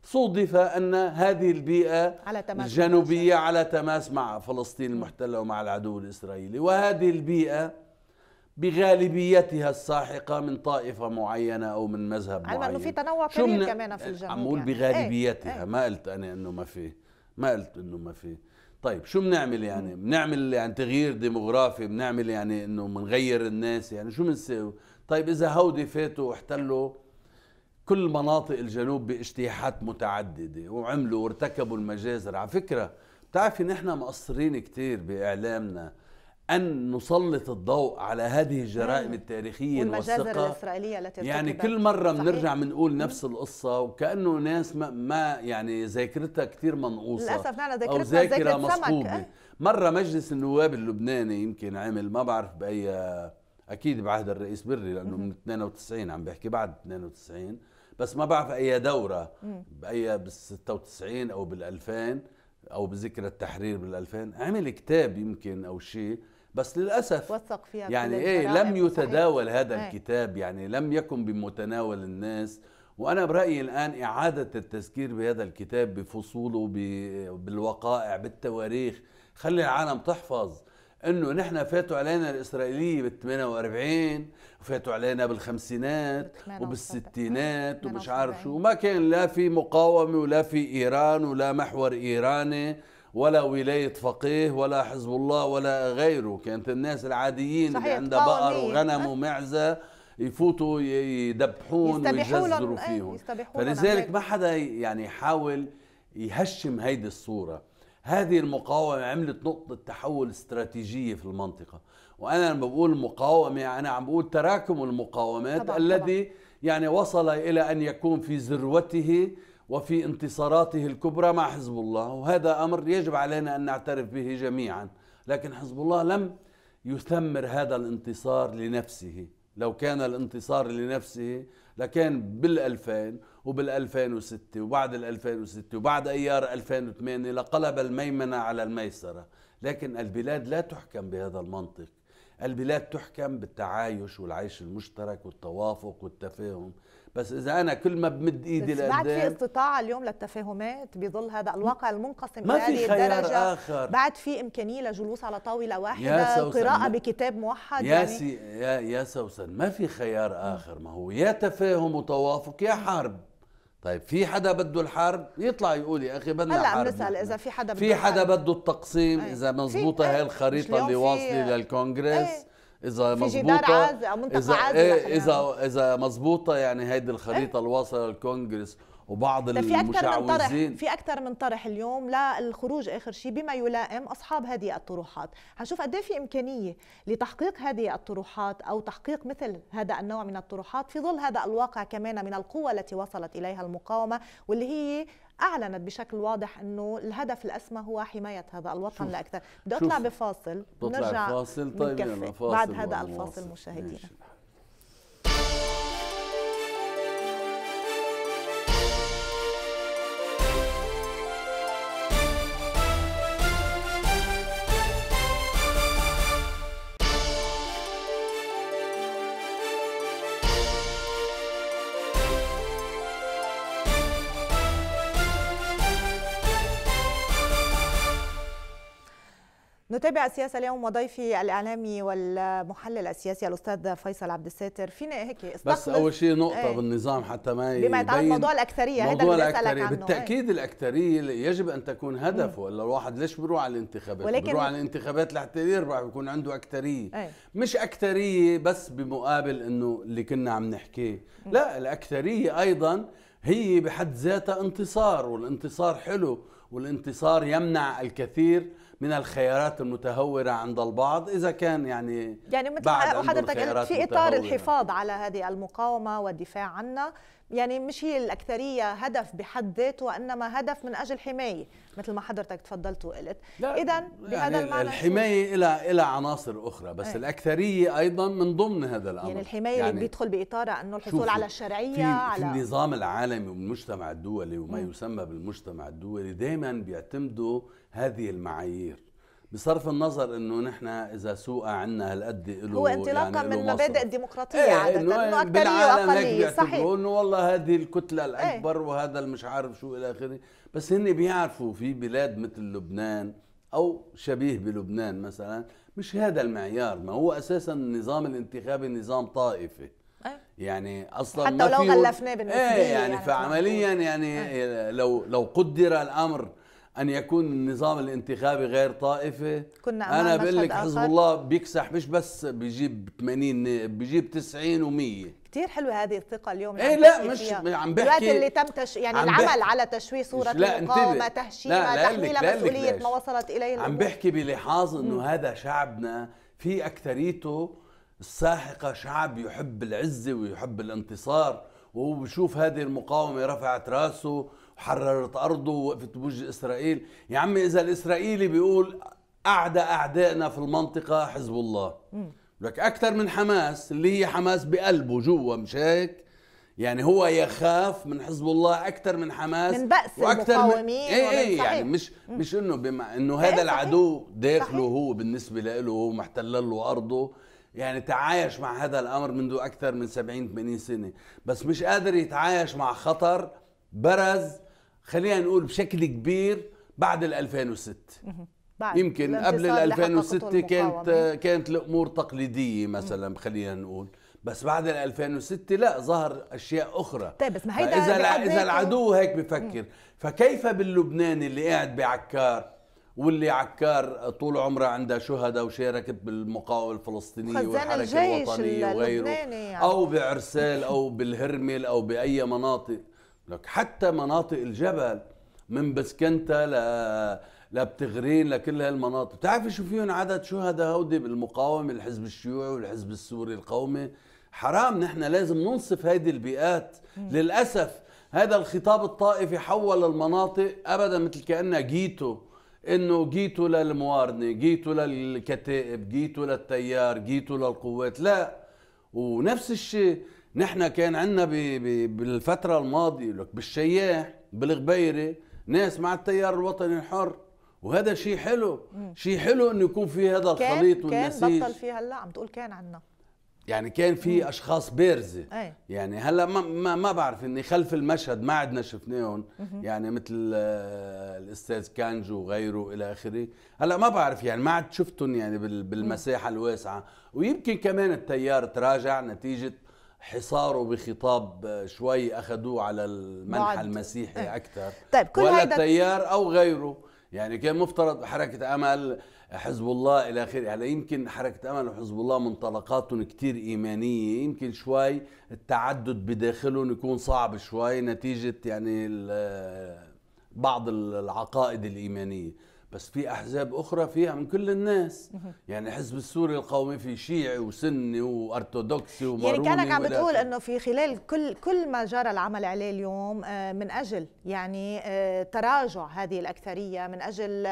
صودف ان هذه البيئه على تماس الجنوبيه على تماس مع فلسطين المحتله ومع العدو الاسرائيلي وهذه البيئه بغالبيتها الساحقه من طائفه معينه او من مذهب معين علما انه في تنوع كبير كمان في إيه، الجنوب عم يعني. إيه، بغالبيتها ايه. ما قلت انا انه ما في ما قلت انه ما في طيب شو بنعمل يعني؟ بنعمل يعني تغيير ديموغرافي، بنعمل يعني انه بنغير الناس، يعني شو بنساوي؟ طيب اذا هودي فاتوا واحتلوا كل مناطق الجنوب باجتياحات متعدده وعملوا وارتكبوا المجازر، على فكره بتعرفي نحن مقصرين كثير باعلامنا، أن نسلط الضوء على هذه الجرائم التاريخية والمجازر الإسرائيلية التي يعني كل مرة بنرجع بنقول نفس القصة وكأنه ناس ما, ما يعني ذاكرتها كثير منقوصة للأسف نحن نعم، ذاكرتنا أو ذاكرة مصحوبة مرة مجلس النواب اللبناني يمكن عمل ما بعرف بأي أكيد بعهد الرئيس بري لأنه من 92 عم بحكي بعد 92 بس ما بعرف أي دورة بأي بال 96 أو بال 2000 أو بذكرى التحرير بال 2000 عمل كتاب يمكن أو شيء بس للاسف وثق فيها يعني ايه لم يتداول هذا إيه. الكتاب يعني لم يكن بمتناول الناس وانا برايي الان اعاده التذكير بهذا الكتاب بفصوله بالوقائع بالتواريخ خلي العالم تحفظ انه نحن فاتوا علينا الاسرائيليه بال 48 وفاتوا علينا بالخمسينات وبالستينات ومش عارف شو ما كان لا في مقاومه ولا في ايران ولا محور ايراني ولا ولاية فقيه ولا حزب الله ولا غيره كانت الناس العاديين صحيح. اللي عندها بقر وغنم ومعزة يفوتوا يدبحون ويجزروا فيهم فلذلك ما حدا يعني يحاول يهشم هيدي الصورة هذه المقاومة عملت نقطة تحول استراتيجية في المنطقة وأنا لما بقول مقاومة أنا عم بقول تراكم المقاومات طبعا الذي يعني وصل إلى أن يكون في ذروته وفي انتصاراته الكبرى مع حزب الله وهذا امر يجب علينا ان نعترف به جميعا لكن حزب الله لم يثمر هذا الانتصار لنفسه لو كان الانتصار لنفسه لكان بال2000 وبال2006 وبعد ال2006 وبعد ايار 2008 لقلب الميمنة على الميسرة لكن البلاد لا تحكم بهذا المنطق البلاد تحكم بالتعايش والعيش المشترك والتوافق والتفاهم بس اذا انا كل ما بمد ايدي لقدام بعد في استطاعه اليوم للتفاهمات بظل هذا الواقع المنقسم ما في خيار الدرجة. اخر بعد في امكانيه لجلوس على طاوله واحده قراءه بكتاب موحد يا يعني يا يا سوسن ما في خيار اخر ما هو يا تفاهم وتوافق يا حرب طيب في حدا بده الحرب يطلع يقول يا اخي بدنا حرب هلا بنسال اذا في حدا بده في حدا بده التقسيم إيه. اذا مزبوطه إيه، هاي الخريطه اللي واصله للكونغرس إيه. اذا مظبوطه اذا إيه اذا اذا مظبوطه يعني هيدي الخريطه إيه؟ الواصله للكونغرس وبعض طيب، في أكثر من طرح في أكثر من طرح اليوم للخروج آخر شيء بما يلائم أصحاب هذه الطروحات هنشوف قد إيه في إمكانية لتحقيق هذه الطروحات أو تحقيق مثل هذا النوع من الطروحات في ظل هذا الواقع كمان من القوة التي وصلت إليها المقاومة واللي هي اعلنت بشكل واضح انه الهدف الاسمى هو حمايه هذا الوطن لاكثر بدي اطلع بفاصل بنرجع بفاصل طيب فاصل بعد هذا الفاصل مشاهدينا نتابع السياسه اليوم وضيفي الاعلامي والمحلل السياسي الاستاذ فيصل عبد الساتر فينا هيك بس اول شيء نقطه ايه؟ بالنظام حتى ما بما يتعلق موضوع الاكثريه موضوع هذا الأكثرية. عنه بالتاكيد ايه؟ الاكثريه يجب ان تكون هدف ولا الواحد ليش بيروح على الانتخابات ولكن بيروح على الانتخابات لحتى يربح بيكون عنده اكثريه ايه؟ مش اكثريه بس بمقابل انه اللي كنا عم نحكيه لا الاكثريه ايضا هي بحد ذاتها انتصار والانتصار حلو والانتصار يمنع الكثير من الخيارات المتهورة عند البعض إذا كان يعني يعني مثل ما حضرتك في إطار الحفاظ على هذه المقاومة والدفاع عنها يعني مش هي الأكثرية هدف بحد ذاته وإنما هدف من أجل حماية مثل ما حضرتك تفضلت وقلت إذا يعني بهذا المعنى الحماية إلى إلى عناصر أخرى بس أي. الأكثرية أيضا من ضمن هذا الأمر يعني الحماية يعني اللي بيدخل بإطارها أنه الحصول على الشرعية في, على في النظام العالمي والمجتمع الدولي وما م. يسمى بالمجتمع الدولي دائما بيعتمدوا هذه المعايير بصرف النظر انه نحن اذا سوق عندنا هالقد له هو انطلاقا يعني من مبادئ الديمقراطيه ايه عاده انه إيه، اكثريه واقليه صحيح انه والله هذه الكتله إيه. الاكبر ايه وهذا مش عارف شو الى اخره بس هن بيعرفوا في بلاد مثل لبنان او شبيه بلبنان مثلا مش هذا المعيار ما هو اساسا النظام الانتخابي نظام طائفي ايه يعني اصلا حتى ما لو غلفناه بالنسبه ايه يعني, يعني فعمليا يعني ايه لو لو قدر الامر ان يكون النظام الانتخابي غير طائفي كنا انا بقول لك حزب الله بيكسح مش بس بيجيب 80 بيجيب 90 و100 كثير حلوه هذه الثقه اليوم ايه لا مش فيها. عم بحكي الوقت اللي تم تش... يعني العمل بحكي. على تشويه صوره لا المقاومه تهشيمها تحميلها مسؤوليه ما وصلت اليه عم بحكي بلحاظ انه هذا شعبنا في اكثريته الساحقه شعب يحب العزه ويحب الانتصار وبشوف هذه المقاومه رفعت راسه حررت أرضه ووقفت بوج إسرائيل يا عمي إذا الإسرائيلي بيقول أعدى أعدائنا في المنطقة حزب الله لك أكثر من حماس اللي هي حماس بقلبه جوا مش هيك يعني هو يخاف من حزب الله اكثر من حماس من بأس واكثر من ايه ايه يعني مش مش انه بما انه إيه، هذا العدو داخله هو بالنسبه له هو محتل له ارضه يعني تعايش مع هذا الامر منذ اكثر من 70 80 سنه بس مش قادر يتعايش مع خطر برز خلينا نقول بشكل كبير بعد ال 2006 بعد يمكن قبل ال 2006 كانت كانت الامور تقليديه مثلا خلينا نقول بس بعد ال 2006 لا ظهر اشياء اخرى طيب بس ما هيدا اذا اذا العدو هيك بفكر فكيف باللبناني اللي قاعد بعكار واللي عكار طول عمرها عندها شهداء وشاركت بالمقاومه الفلسطينيه والحركه الوطنيه وغيره يعني. او بعرسال او بالهرمل او باي مناطق لك حتى مناطق الجبل من بسكنتا ل لبتغرين لكل هالمناطق بتعرف شو فيهم عدد شهداء هودي بالمقاومة الحزب الشيوعي والحزب السوري القومي حرام نحن لازم ننصف هيدي البيئات مم. للأسف هذا الخطاب الطائفي حول المناطق أبدا مثل كأنها جيتو انه جيتو للموارنه، جيتو للكتائب، جيتو للتيار، جيتو للقوات، لا ونفس الشيء نحن كان عندنا بالفتره الماضيه لك بالشياح بالغبيره ناس مع التيار الوطني الحر وهذا شيء حلو شيء حلو انه يكون في هذا الخليط والنسيج كان بطل في هلا عم تقول كان عندنا يعني كان في اشخاص بارزه أي. يعني هلا ما ما, ما بعرف اني خلف المشهد ما عدنا شفناهم يعني مثل آه، الاستاذ كانجو وغيره الى اخره هلا ما بعرف يعني ما عد شفتهم يعني بالمساحه الواسعه ويمكن كمان التيار تراجع نتيجه حصاره بخطاب شوي اخذوه على المنحى بعد. المسيحي اه. اكثر طيب كل ولا التيار او غيره يعني كان مفترض حركه امل حزب الله الى اخره هلا يمكن حركه امل وحزب الله منطلقاتهم كثير ايمانيه يمكن شوي التعدد بداخلهم يكون صعب شوي نتيجه يعني بعض العقائد الايمانيه بس في احزاب اخرى فيها من كل الناس يعني الحزب السوري القومي في شيعي وسني وارثوذكسي يعني وماروني يعني كانك عم بتقول انه في خلال كل كل ما جرى العمل عليه اليوم آه، من اجل يعني آه، تراجع هذه الاكثريه من اجل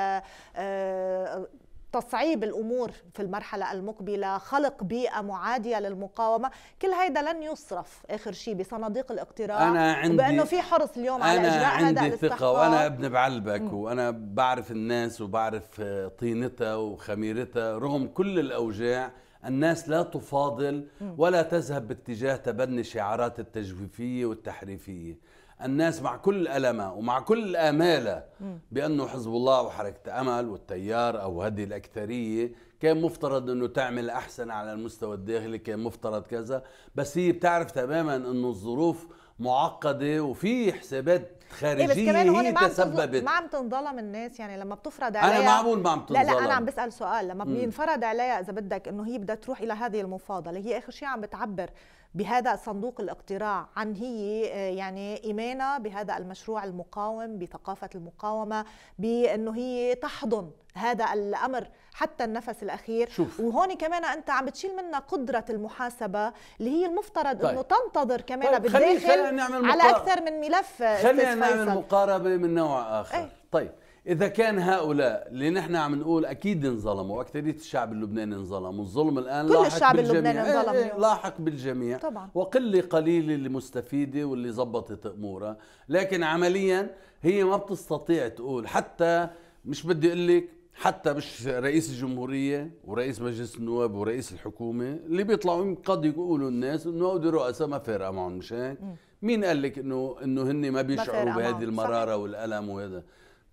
آه، تصعيب الامور في المرحله المقبله خلق بيئه معاديه للمقاومه كل هيدا لن يصرف اخر شيء بصناديق الاقتراع أنا عندي بانه في حرص اليوم على اجراء عندي هذا ثقه وانا ابن بعلبك م. وانا بعرف الناس وبعرف طينتها وخميرتها رغم كل الاوجاع الناس لا تفاضل ولا تذهب باتجاه تبني شعارات التجويفيه والتحريفيه الناس مع كل ألمة ومع كل آماله بأنه حزب الله وحركة أمل والتيار أو هذه الأكثرية كان مفترض أنه تعمل أحسن على المستوى الداخلي كان مفترض كذا بس هي بتعرف تماما أنه الظروف معقده وفي حسابات خارجيه إيه بس كمان هي ما تسببت ما عم تنظلم الناس يعني لما بتفرض عليها انا ما عم ما عم تنظلم لا لا انا عم بسال سؤال لما بينفرض عليها اذا بدك انه هي بدها تروح الى هذه المفاضله هي اخر شيء عم بتعبر بهذا صندوق الاقتراع عن هي آه، يعني إيمانها بهذا المشروع المقاوم بثقافة المقاومة بأنه هي تحضن هذا الامر حتى النفس الاخير شوف. وهون كمان انت عم بتشيل منا قدره المحاسبه اللي هي المفترض طيب. انه تنتظر كمان طيب. بالداخل خلينا نعمل على اكثر من ملف خلينا نعمل مقاربه من نوع اخر أي. طيب اذا كان هؤلاء اللي نحن عم نقول اكيد انظلموا واكثريه الشعب اللبناني انظلم والظلم الان كل لاحق الشعب بالجميع اللبناني إيه، إيه، انظلم إيه لاحق بالجميع طبعا وقله قليله اللي مستفيده واللي زبطت امورها لكن عمليا هي ما بتستطيع تقول حتى مش بدي اقول لك حتى مش رئيس الجمهورية ورئيس مجلس النواب ورئيس الحكومة اللي بيطلعوا قد يقولوا الناس انه هودي رؤساء ما فارقة معهم مش هيك؟ مين قال لك انه انه هن ما بيشعروا بهذه المرارة صحيح. والألم وهذا؟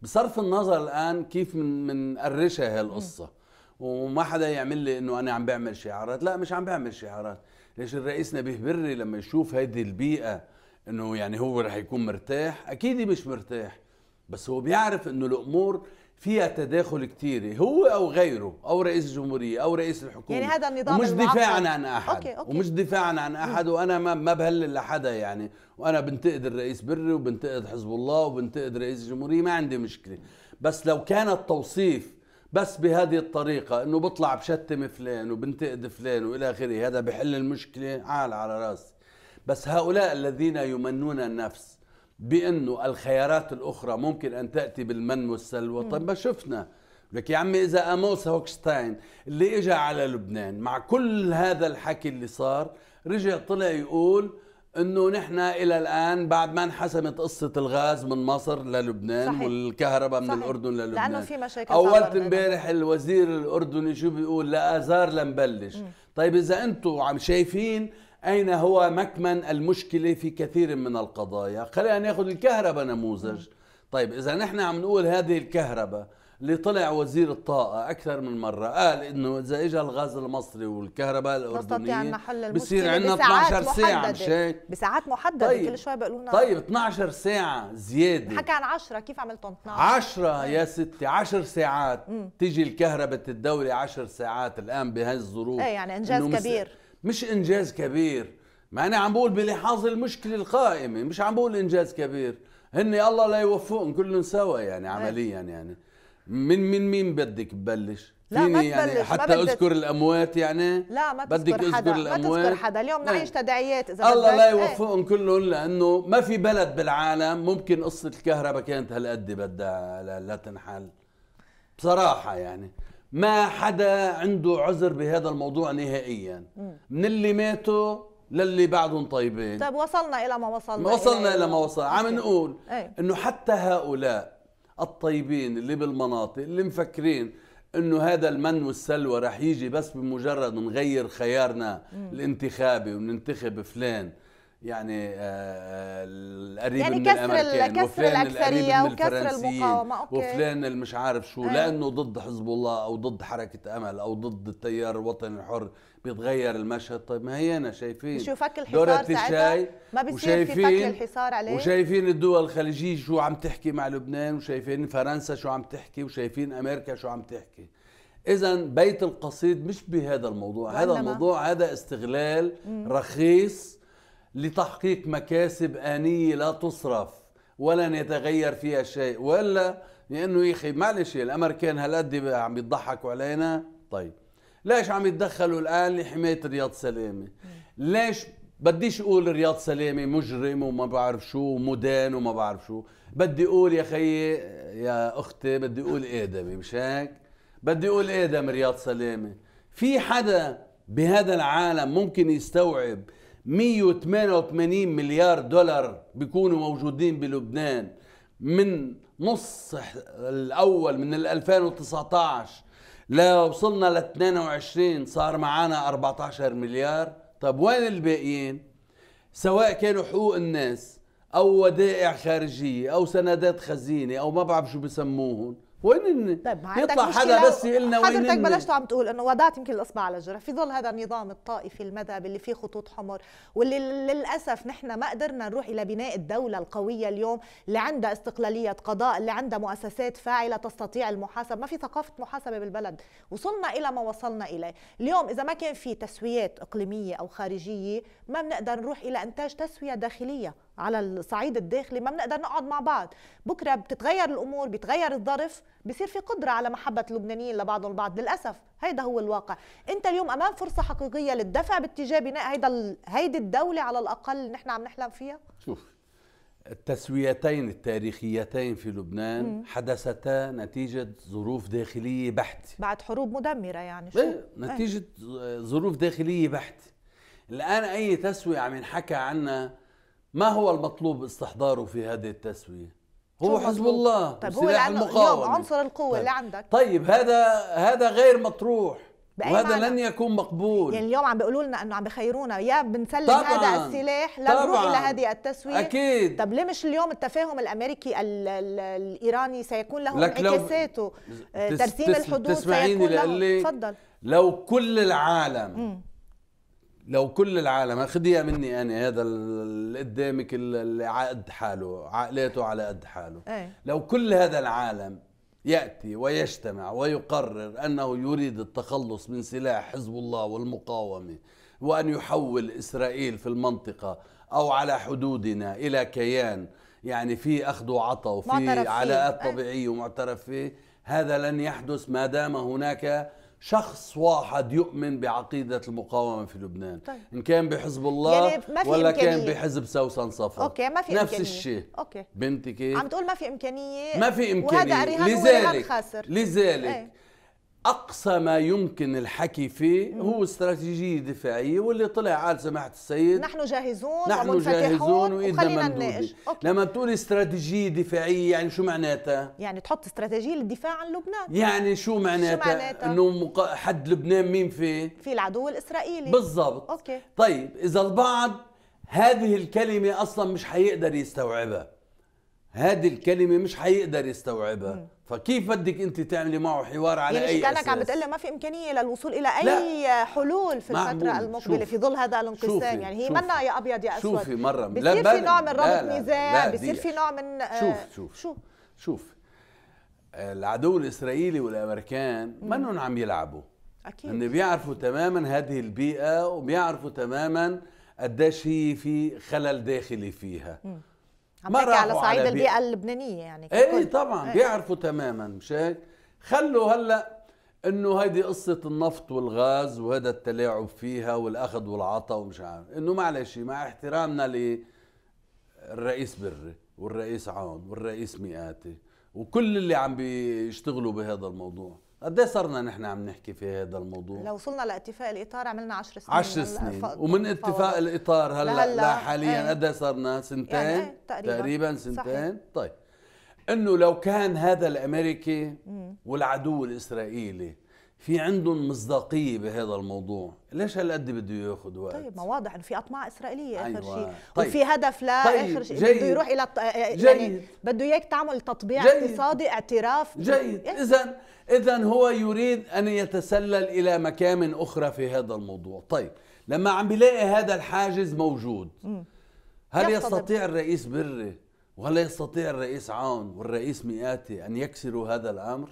بصرف النظر الان كيف من منقرشها هي القصه وما حدا يعمل لي انه انا عم بعمل شعارات لا مش عم بعمل شعارات ليش الرئيس نبيه بري لما يشوف هيدي البيئه انه يعني هو رح يكون مرتاح اكيد مش مرتاح بس هو بيعرف انه الامور فيها تداخل كتير هو او غيره او رئيس الجمهوريه او رئيس الحكومه يعني هذا النظام مش دفاعا عن احد أوكي أوكي. ومش دفاعا عن احد وانا ما ما بهلل لحدا يعني وانا بنتقد الرئيس بري وبنتقد حزب الله وبنتقد رئيس الجمهوريه ما عندي مشكله بس لو كان التوصيف بس بهذه الطريقة انه بطلع بشتم فلان وبنتقد فلان والى اخره هذا بحل المشكلة عال على راسي بس هؤلاء الذين يمنون النفس بانه الخيارات الاخرى ممكن ان تاتي بالمن والسلوى طيب ما شفنا لك يا عمي اذا اموس هوكشتاين اللي اجى على لبنان مع كل هذا الحكي اللي صار رجع طلع يقول انه نحن الى الان بعد ما انحسمت قصه الغاز من مصر للبنان صحيح. والكهرباء من صحيح. الاردن للبنان لانه في مشاكل اولت امبارح الوزير الاردني شو بيقول لازار لنبلش طيب اذا انتم عم شايفين أين هو مكمن المشكلة في كثير من القضايا خلينا ناخذ الكهرباء نموذج طيب إذا نحن عم نقول هذه الكهرباء اللي طلع وزير الطاقة أكثر من مرة قال إنه إذا إجا الغاز المصري والكهرباء الأردنية نستطيع نحل المشكلة بصير عندنا 12 ساعة مش هيك؟ بساعات محددة طيب. كل شوي بيقولوا لنا طيب 12 ساعة زيادة حكى عن 10 كيف عملتهم 12؟ 10 يا إيه. ستي 10 ساعات تيجي الكهرباء الدولة 10 ساعات الآن بهي الظروف إيه يعني إنجاز كبير مش انجاز كبير ما انا عم بقول بلحاظ المشكله القائمه مش عم بقول انجاز كبير هن الله لا يوفقهم كلهم سوا يعني إيه. عمليا يعني من من مين بدك تبلش؟ لا ما يعني تبلش يعني حتى ما اذكر الاموات يعني لا ما تذكر بدك اذكر حدا الاموات ما تذكر حدا اليوم إيه. نعيش تداعيات اذا الله لا يوفقهم ايه؟ كلهم لانه ما في بلد بالعالم ممكن قصه الكهرباء كانت هالقد بدها لا تنحل بصراحه يعني ما حدا عنده عذر بهذا الموضوع نهائيا من اللي ماتوا للي بعدهم طيبين طيب وصلنا الى ما وصلنا وصلنا الى ما وصلنا عم نقول انه حتى هؤلاء الطيبين اللي بالمناطق اللي مفكرين انه هذا المن والسلوى رح يجي بس بمجرد نغير خيارنا الانتخابي وننتخب فلان يعني آه، آه، القريب يعني من كسر الامريكان كسر الاكثريه من وكسر المقاومه اوكي وفلان المش عارف شو آه. لانه ضد حزب الله او ضد حركه امل او ضد التيار الوطني الحر بيتغير المشهد طيب ما هي أنا شايفين شو فك الحصار ساعتها ما بيصير في فك الحصار عليه وشايفين الدول الخليجيه شو عم تحكي مع لبنان وشايفين فرنسا شو عم تحكي وشايفين امريكا شو عم تحكي اذا بيت القصيد مش بهذا الموضوع هذا الموضوع هذا استغلال مم. رخيص لتحقيق مكاسب آنية لا تصرف ولن يتغير فيها شيء ولا لأنه يا أخي معلش الأمريكان هالقد عم يضحكوا علينا طيب ليش عم يتدخلوا الآن لحماية رياض سلامة ليش بديش اقول رياض سلامه مجرم وما بعرف شو ومدان وما بعرف شو بدي اقول يا خيي يا اختي بدي اقول ادمي مش هيك بدي اقول ادم رياض سلامه في حدا بهذا العالم ممكن يستوعب 188 مليار دولار بيكونوا موجودين بلبنان من نص الاول من 2019 لا وصلنا ل 22 صار معنا 14 مليار طب وين الباقيين سواء كانوا حقوق الناس او ودائع خارجيه او سندات خزينه او ما بعرف شو بسموهم وان طيب يطلع حدا بس يقلنا حضرتك بلشت عم تقول انه وضعت يمكن الاصبع على الجرح في ظل هذا النظام الطائفي المذهبي اللي فيه خطوط حمر واللي للاسف نحن ما قدرنا نروح الى بناء الدوله القويه اليوم اللي عندها استقلاليه قضاء اللي عندها مؤسسات فاعله تستطيع المحاسبه ما في ثقافه محاسبه بالبلد وصلنا الى ما وصلنا اليه اليوم اذا ما كان في تسويات اقليميه او خارجيه ما بنقدر نروح الى انتاج تسويه داخليه على الصعيد الداخلي ما بنقدر نقعد مع بعض بكره بتتغير الامور بيتغير الظرف بصير في قدره على محبه اللبنانيين لبعضهم البعض للاسف هيدا هو الواقع انت اليوم امام فرصه حقيقيه للدفع باتجاه بناء هيدا هيدي الدوله على الاقل اللي نحن عم نحلم فيها شوف التسويتين التاريخيتين في لبنان مم. حدثتا نتيجة ظروف داخلية بحتة بعد حروب مدمرة يعني شو؟ إيه؟, إيه. نتيجة ظروف داخلية بحتة الآن أي تسوية عم ينحكى عنها ما هو المطلوب استحضاره في هذه التسويه؟ هو حزب الله طيب هو اليوم عنصر القوه طيب. اللي عندك طيب هذا هذا غير مطروح وهذا معنى. لن يكون مقبول يعني اليوم عم بيقولوا لنا انه عم بخيرونا يا بنسلم طبعاً. هذا السلاح لا طبعاً. نروح الى هذه التسويه اكيد طب ليه مش اليوم التفاهم الامريكي الايراني سيكون له انعكاساته آه، ترسيم تس الحدود سيكون له تفضل لو كل العالم مم. لو كل العالم اخذيها مني انا هذا اللي قدامك اللي على قد حاله عقلاته على قد حاله أي. لو كل هذا العالم ياتي ويجتمع ويقرر انه يريد التخلص من سلاح حزب الله والمقاومه وان يحول اسرائيل في المنطقه او على حدودنا الى كيان يعني في اخذ وعطاء وفي علاقات طبيعيه ومعترف فيه هذا لن يحدث ما دام هناك شخص واحد يؤمن بعقيدة المقاومة في لبنان طيب. إن كان بحزب الله يعني ما في ولا إمكانية. كان بحزب سوسن صفر أوكي ما في نفس إمكانية. الشيء أوكي. بنتي كيف عم تقول ما في إمكانية ما في إمكانية وهذا لذلك خاسر. لذلك ايه. اقصى ما يمكن الحكي فيه هو استراتيجيه دفاعيه واللي طلع قال سماحه السيد نحن جاهزون نحن ومنفتحون جاهزون وخلينا نناقش لما بتقولي استراتيجيه دفاعيه يعني شو معناتها؟ يعني تحط استراتيجيه للدفاع عن لبنان يعني شو معناتها؟ شو معناتها؟ انه مق... حد لبنان مين فيه؟ في العدو الاسرائيلي بالضبط اوكي طيب اذا البعض هذه الكلمه اصلا مش حيقدر يستوعبها هذه الكلمه مش حيقدر يستوعبها م. فكيف بدك انت تعملي معه حوار على يعني اي كانك عم بتقول ما في امكانيه للوصول الى اي لا. حلول في الفتره المقبله في ظل هذا الانقسام يعني هي منا يا ابيض يا اسود شوفي مره بصير في نوع من ربط ميزان بصير في نوع من شوف شوف شوف شوف آه، العدو الاسرائيلي والامريكان منهم عم يلعبوا اكيد هن بيعرفوا تماما هذه البيئه وبيعرفوا تماما قديش هي في خلل داخلي فيها م. عم بحكي على صعيد على البيئه اللبنانيه يعني اي طبعا ايه. بيعرفوا تماما مش هيك خلوا هلا انه هيدي قصه النفط والغاز وهذا التلاعب فيها والاخذ والعطاء ومش عارف انه معلش مع احترامنا للرئيس بري والرئيس عون والرئيس مئاتي وكل اللي عم بيشتغلوا بهذا الموضوع قد ايه صرنا نحن عم نحكي في هذا الموضوع؟ لو وصلنا لاتفاق الاطار عملنا 10 سنين 10 سنين ف... ومن اتفاق الاطار هلا لا, لا حاليا إيه. قد ايه صرنا؟ سنتين؟ يعني ايه تقريبا تقريبا سنتين؟ صحيح. طيب انه لو كان هذا الامريكي والعدو الاسرائيلي في عندهم مصداقيه بهذا الموضوع ليش هالقد بده ياخذ وقت طيب ما واضح انه في اطماع اسرائيليه اخر أيوة. شيء طيب. وفي هدف لاخر طيب. شيء بده يروح الى الط... آه، آه، يعني بده اياك تعمل تطبيع جيد. اقتصادي اعتراف جيد اذا اذا هو يريد ان يتسلل الى مكامن اخرى في هذا الموضوع طيب لما عم بيلاقي هذا الحاجز موجود هل يستطيع الرئيس بري وهل يستطيع الرئيس عون والرئيس مئاتي ان يكسروا هذا الامر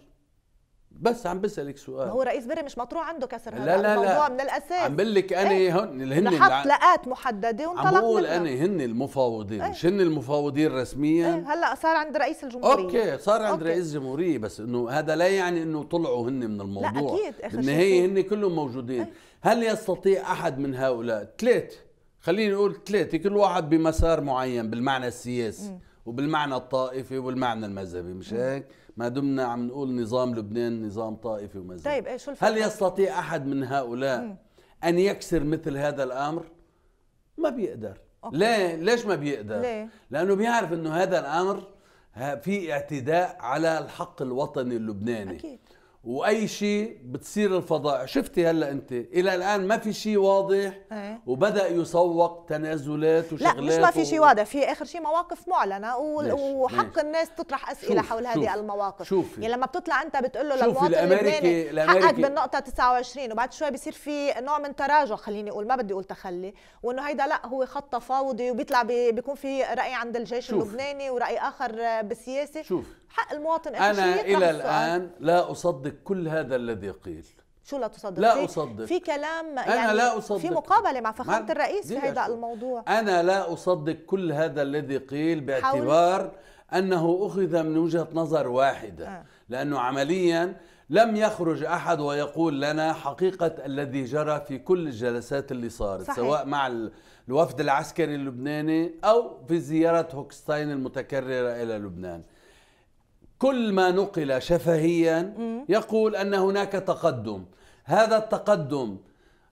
بس عم بسالك سؤال ما هو رئيس بري مش مطروح عنده كسر هذا لا لا الموضوع لا. من الاساس عم بقول لك انا ايه؟ هن اللي هن حط لقات محدده وانطلق عم بقول انا هن المفاوضين ايه؟ مش هن المفاوضين رسميا ايه؟ هلا صار عند رئيس الجمهوريه اوكي صار عند أوكي. رئيس الجمهوريه بس انه هذا لا يعني انه طلعوا هن من الموضوع لا اكيد بالنهايه هن كلهم موجودين ايه؟ هل يستطيع احد من هؤلاء ثلاث خليني اقول ثلاثه كل واحد بمسار معين بالمعنى السياسي م. إيه. وبالمعنى الطائفي وبالمعنى المذهبي مش إيه. هيك؟ ما دمنا عم نقول نظام لبنان نظام طائفي وما زال طيب إيه، شو هل يستطيع احد من هؤلاء مم. ان يكسر مثل هذا الامر؟ ما بيقدر أوكي. ليه؟ ليش ما بيقدر؟ ليه؟ لانه بيعرف انه هذا الامر في اعتداء على الحق الوطني اللبناني أكيد. واي شيء بتصير الفضائح شفتي هلا انت الى الان ما في شيء واضح إيه. وبدا يسوق تنازلات وشغلات لا مش ما في شيء واضح في اخر شيء مواقف معلنه وحق ماشي. الناس تطرح اسئله شوف حول هذه المواقف شوفي. يعني لما بتطلع انت بتقول له للمواطن الامريكي حقك بالنقطه 29 وبعد شوي بصير في نوع من تراجع خليني اقول ما بدي اقول تخلي وانه هيدا لا هو خط تفاوضي وبيطلع بيكون في راي عند الجيش شوف. اللبناني وراي اخر بالسياسه شوف. حق المواطن انا الى الان لا اصدق كل هذا الذي قيل شو لا تصدق لا اصدق في كلام يعني انا لا اصدق في مقابله مع فخامه الرئيس في هذا الموضوع انا لا اصدق كل هذا الذي قيل باعتبار انه اخذ من وجهه نظر واحده آه. لانه عمليا لم يخرج احد ويقول لنا حقيقه الذي جرى في كل الجلسات اللي صارت صحيح. سواء مع الوفد العسكري اللبناني او في زياره هوكستاين المتكرره الى لبنان كل ما نقل شفهيا يقول أن هناك تقدم هذا التقدم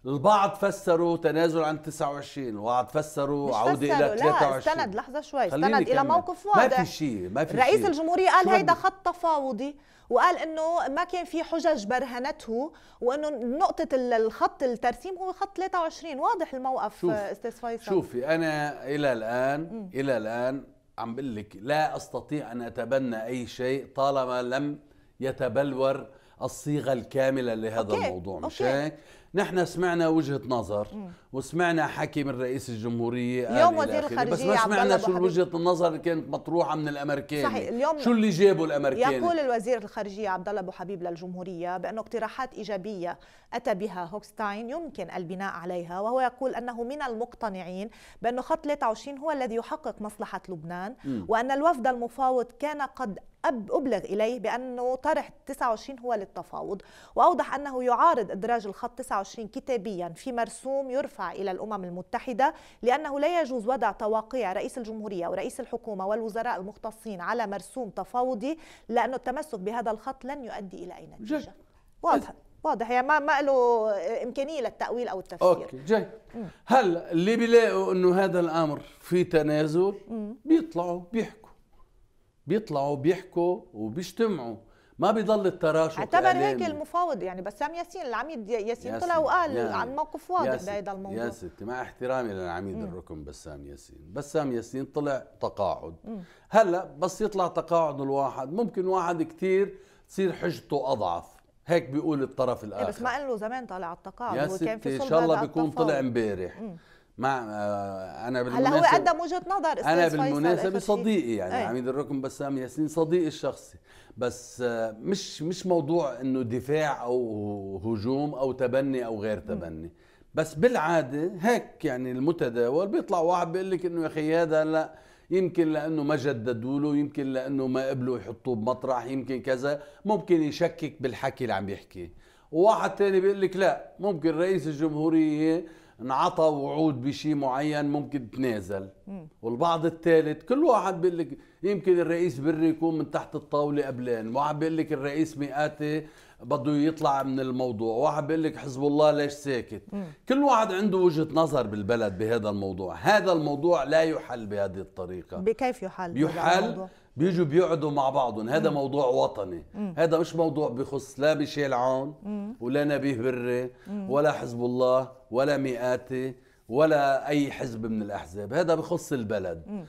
البعض فسروا تنازل عن 29 البعض فسروا عودة إلى 23 لا استند لحظة شوي استند إلى موقف واضح ما في شيء ما في رئيس شي. الجمهورية قال هيدا خط تفاوضي وقال انه ما كان في حجج برهنته وانه نقطه الخط الترسيم هو خط 23 واضح الموقف استاذ فيصل شوفي انا الى الان م. الى الان عم بقول لك لا استطيع ان اتبنى اي شيء طالما لم يتبلور الصيغه الكامله لهذا أوكي. الموضوع مش هيك نحن سمعنا وجهه نظر وسمعنا حكي من رئيس الجمهورية اليوم وزير الخارجية بس ما سمعنا شو وجهة النظر اللي كانت مطروحة من الأمريكان صحيح اليوم شو اللي جابوا الأمريكان يقول الوزير الخارجية عبد الله أبو حبيب للجمهورية بأنه اقتراحات إيجابية أتى بها هوكستاين يمكن البناء عليها وهو يقول أنه من المقتنعين بأنه خط 23 هو الذي يحقق مصلحة لبنان م. وأن الوفد المفاوض كان قد أبلغ إليه بأنه طرح 29 هو للتفاوض وأوضح أنه يعارض إدراج الخط 29 كتابيا في مرسوم يرفع إلى الأمم المتحدة لأنه لا يجوز وضع تواقيع رئيس الجمهورية ورئيس الحكومة والوزراء المختصين على مرسوم تفاوضي لأنه التمسك بهذا الخط لن يؤدي إلى أي نتيجة واضح واضح يعني ما ما له امكانيه للتاويل او التفسير اوكي جاي مم. هل اللي بيلاقوا انه هذا الامر في تنازل مم. بيطلعوا بيحكوا بيطلعوا بيحكوا وبيجتمعوا ما بيضل التراشق اعتبر هيك المفاوض يعني بسام ياسين العميد ياسين طلع وقال عن موقف واضح بهيدا الموضوع يا ستي مع احترامي للعميد مم. الركن بسام ياسين بسام ياسين طلع تقاعد مم. هلا بس يطلع تقاعد الواحد ممكن واحد كثير تصير حجته اضعف هيك بيقول الطرف الاخر إيه، بس ما قال له زمان طلع على التقاعد يا ستي ان شاء الله بيكون طلع امبارح مع آه، انا بالمناسبه هلا هو قدم وجهه نظر انا بالمناسبه صديقي يعني ايه؟ عميد الركن بسام ياسين صديقي الشخصي بس آه، مش مش موضوع انه دفاع او هجوم او تبني او غير تبني م. بس بالعاده هيك يعني المتداول بيطلع واحد بيقول لك انه يا اخي هذا لا يمكن لانه ما جددوا له يمكن لانه ما قبلوا يحطوه بمطرح يمكن كذا ممكن يشكك بالحكي اللي عم يحكيه وواحد تاني بيقول لك لا ممكن رئيس الجمهوريه انعطى وعود بشيء معين ممكن تنازل والبعض الثالث كل واحد بيقول لك يمكن الرئيس بري يكون من تحت الطاوله قبلان واحد بيقول لك الرئيس مئاتي بده يطلع من الموضوع واحد بيقول لك حزب الله ليش ساكت مم. كل واحد عنده وجهة نظر بالبلد بهذا الموضوع هذا الموضوع لا يحل بهذه الطريقة بكيف يحل يحل بيجوا بيقعدوا مع بعضهم هذا مم. موضوع وطني مم. هذا مش موضوع بخص لا ميشيل عون ولا نبيه بري مم. ولا حزب الله ولا مئاتي ولا اي حزب من الاحزاب هذا بخص البلد مم.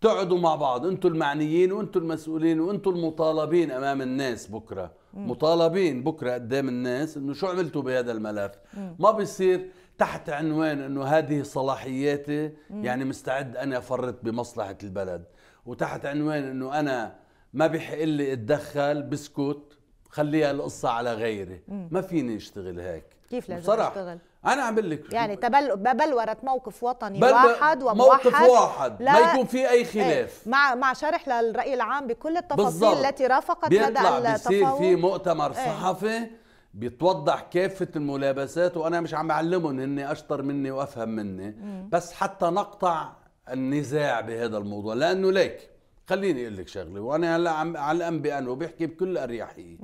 تقعدوا مع بعض انتوا المعنيين وانتوا المسؤولين وانتوا المطالبين امام الناس بكره مم. مطالبين بكره قدام الناس انه شو عملتوا بهذا الملف مم. ما بيصير تحت عنوان انه هذه صلاحياتي مم. يعني مستعد انا افرط بمصلحه البلد وتحت عنوان انه انا ما بحق لي اتدخل بسكت خليها القصه على غيري ما فيني اشتغل هيك كيف لازم بصراحة. اشتغل انا عم لك يعني تبل ببلورت موقف وطني بل... واحد وموحد موقف واحد لا... ما يكون في اي إيه. خلاف ايه. مع مع شرح للراي العام بكل التفاصيل بالزبط. التي رافقت مدى التفاوض بيصير في مؤتمر إيه. صحفي ايه. بيتوضح كافة الملابسات وأنا مش عم أعلمهم هن أشطر مني وأفهم مني مم. بس حتى نقطع النزاع بهذا الموضوع لانه ليك خليني اقول لك شغله وانا هلا عم بي ان وبحكي بكل اريحيه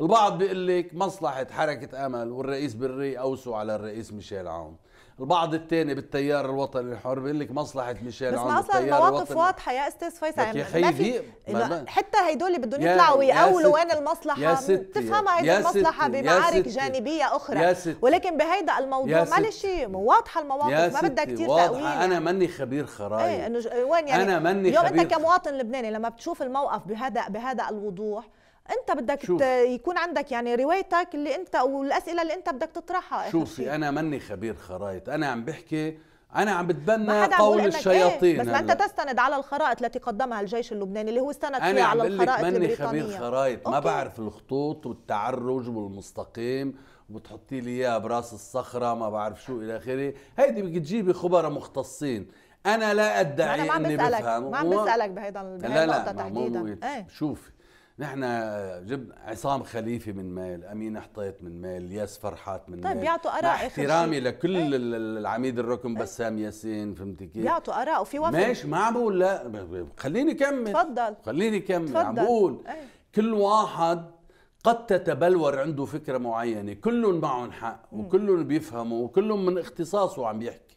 البعض بيقول لك مصلحه حركه امل والرئيس بري اوسوا على الرئيس ميشيل عون البعض الثاني بالتيار الوطني الحر بيقول لك مصلحه ميشيل عون بس الوطني بس اصلا المواقف واضحه يا استاذ فيصل في ما في حتى هيدول اللي بدهم يطلعوا ويقولوا وين المصلحه يا ستي بتفهمها هيدي المصلحه بمعارك جانبيه اخرى ولكن بهيدا الموضوع ما شيء واضحه المواقف ما بدها كثير تأويل انا ماني يعني. خبير خرايط ايه انه وين يعني انا ماني خبير اليوم انت كمواطن لبناني لما بتشوف الموقف بهذا بهذا الوضوح انت بدك شوف. يكون عندك يعني روايتك اللي انت او الاسئله اللي انت بدك تطرحها شوفي انا ماني خبير خرائط انا عم بحكي انا عم بتبنى قول الشياطين إيه؟ بس ما انت تستند على الخرائط التي قدمها الجيش اللبناني اللي هو استند فيها على الخرائط البريطانيه انا خبير خرائط ما بعرف الخطوط والتعرج والمستقيم وبتحطي لي اياها براس الصخره ما بعرف شو الى اخره هيدي بدك تجيبي خبراء مختصين انا لا ادعي ما أنا ما اني بفهم ما عم بسالك بهيدا لا لا تحديدا ايه؟ شوفي نحن جبنا عصام خليفه من مال امين حطيت من مال ياس فرحات من طيب مال بيعطوا اراء احترامي لكل ايه؟ العميد الركن إيه. بسام ياسين فهمتي كيف بيعطوا اراء وفي وفي ماشي ما عم بقول لا خليني كمل تفضل خليني كمل تفضل. عم بقول ايه؟ كل واحد قد تتبلور عنده فكره معينه كلهم معهم حق وكلهم بيفهموا وكلهم من اختصاصه عم يحكي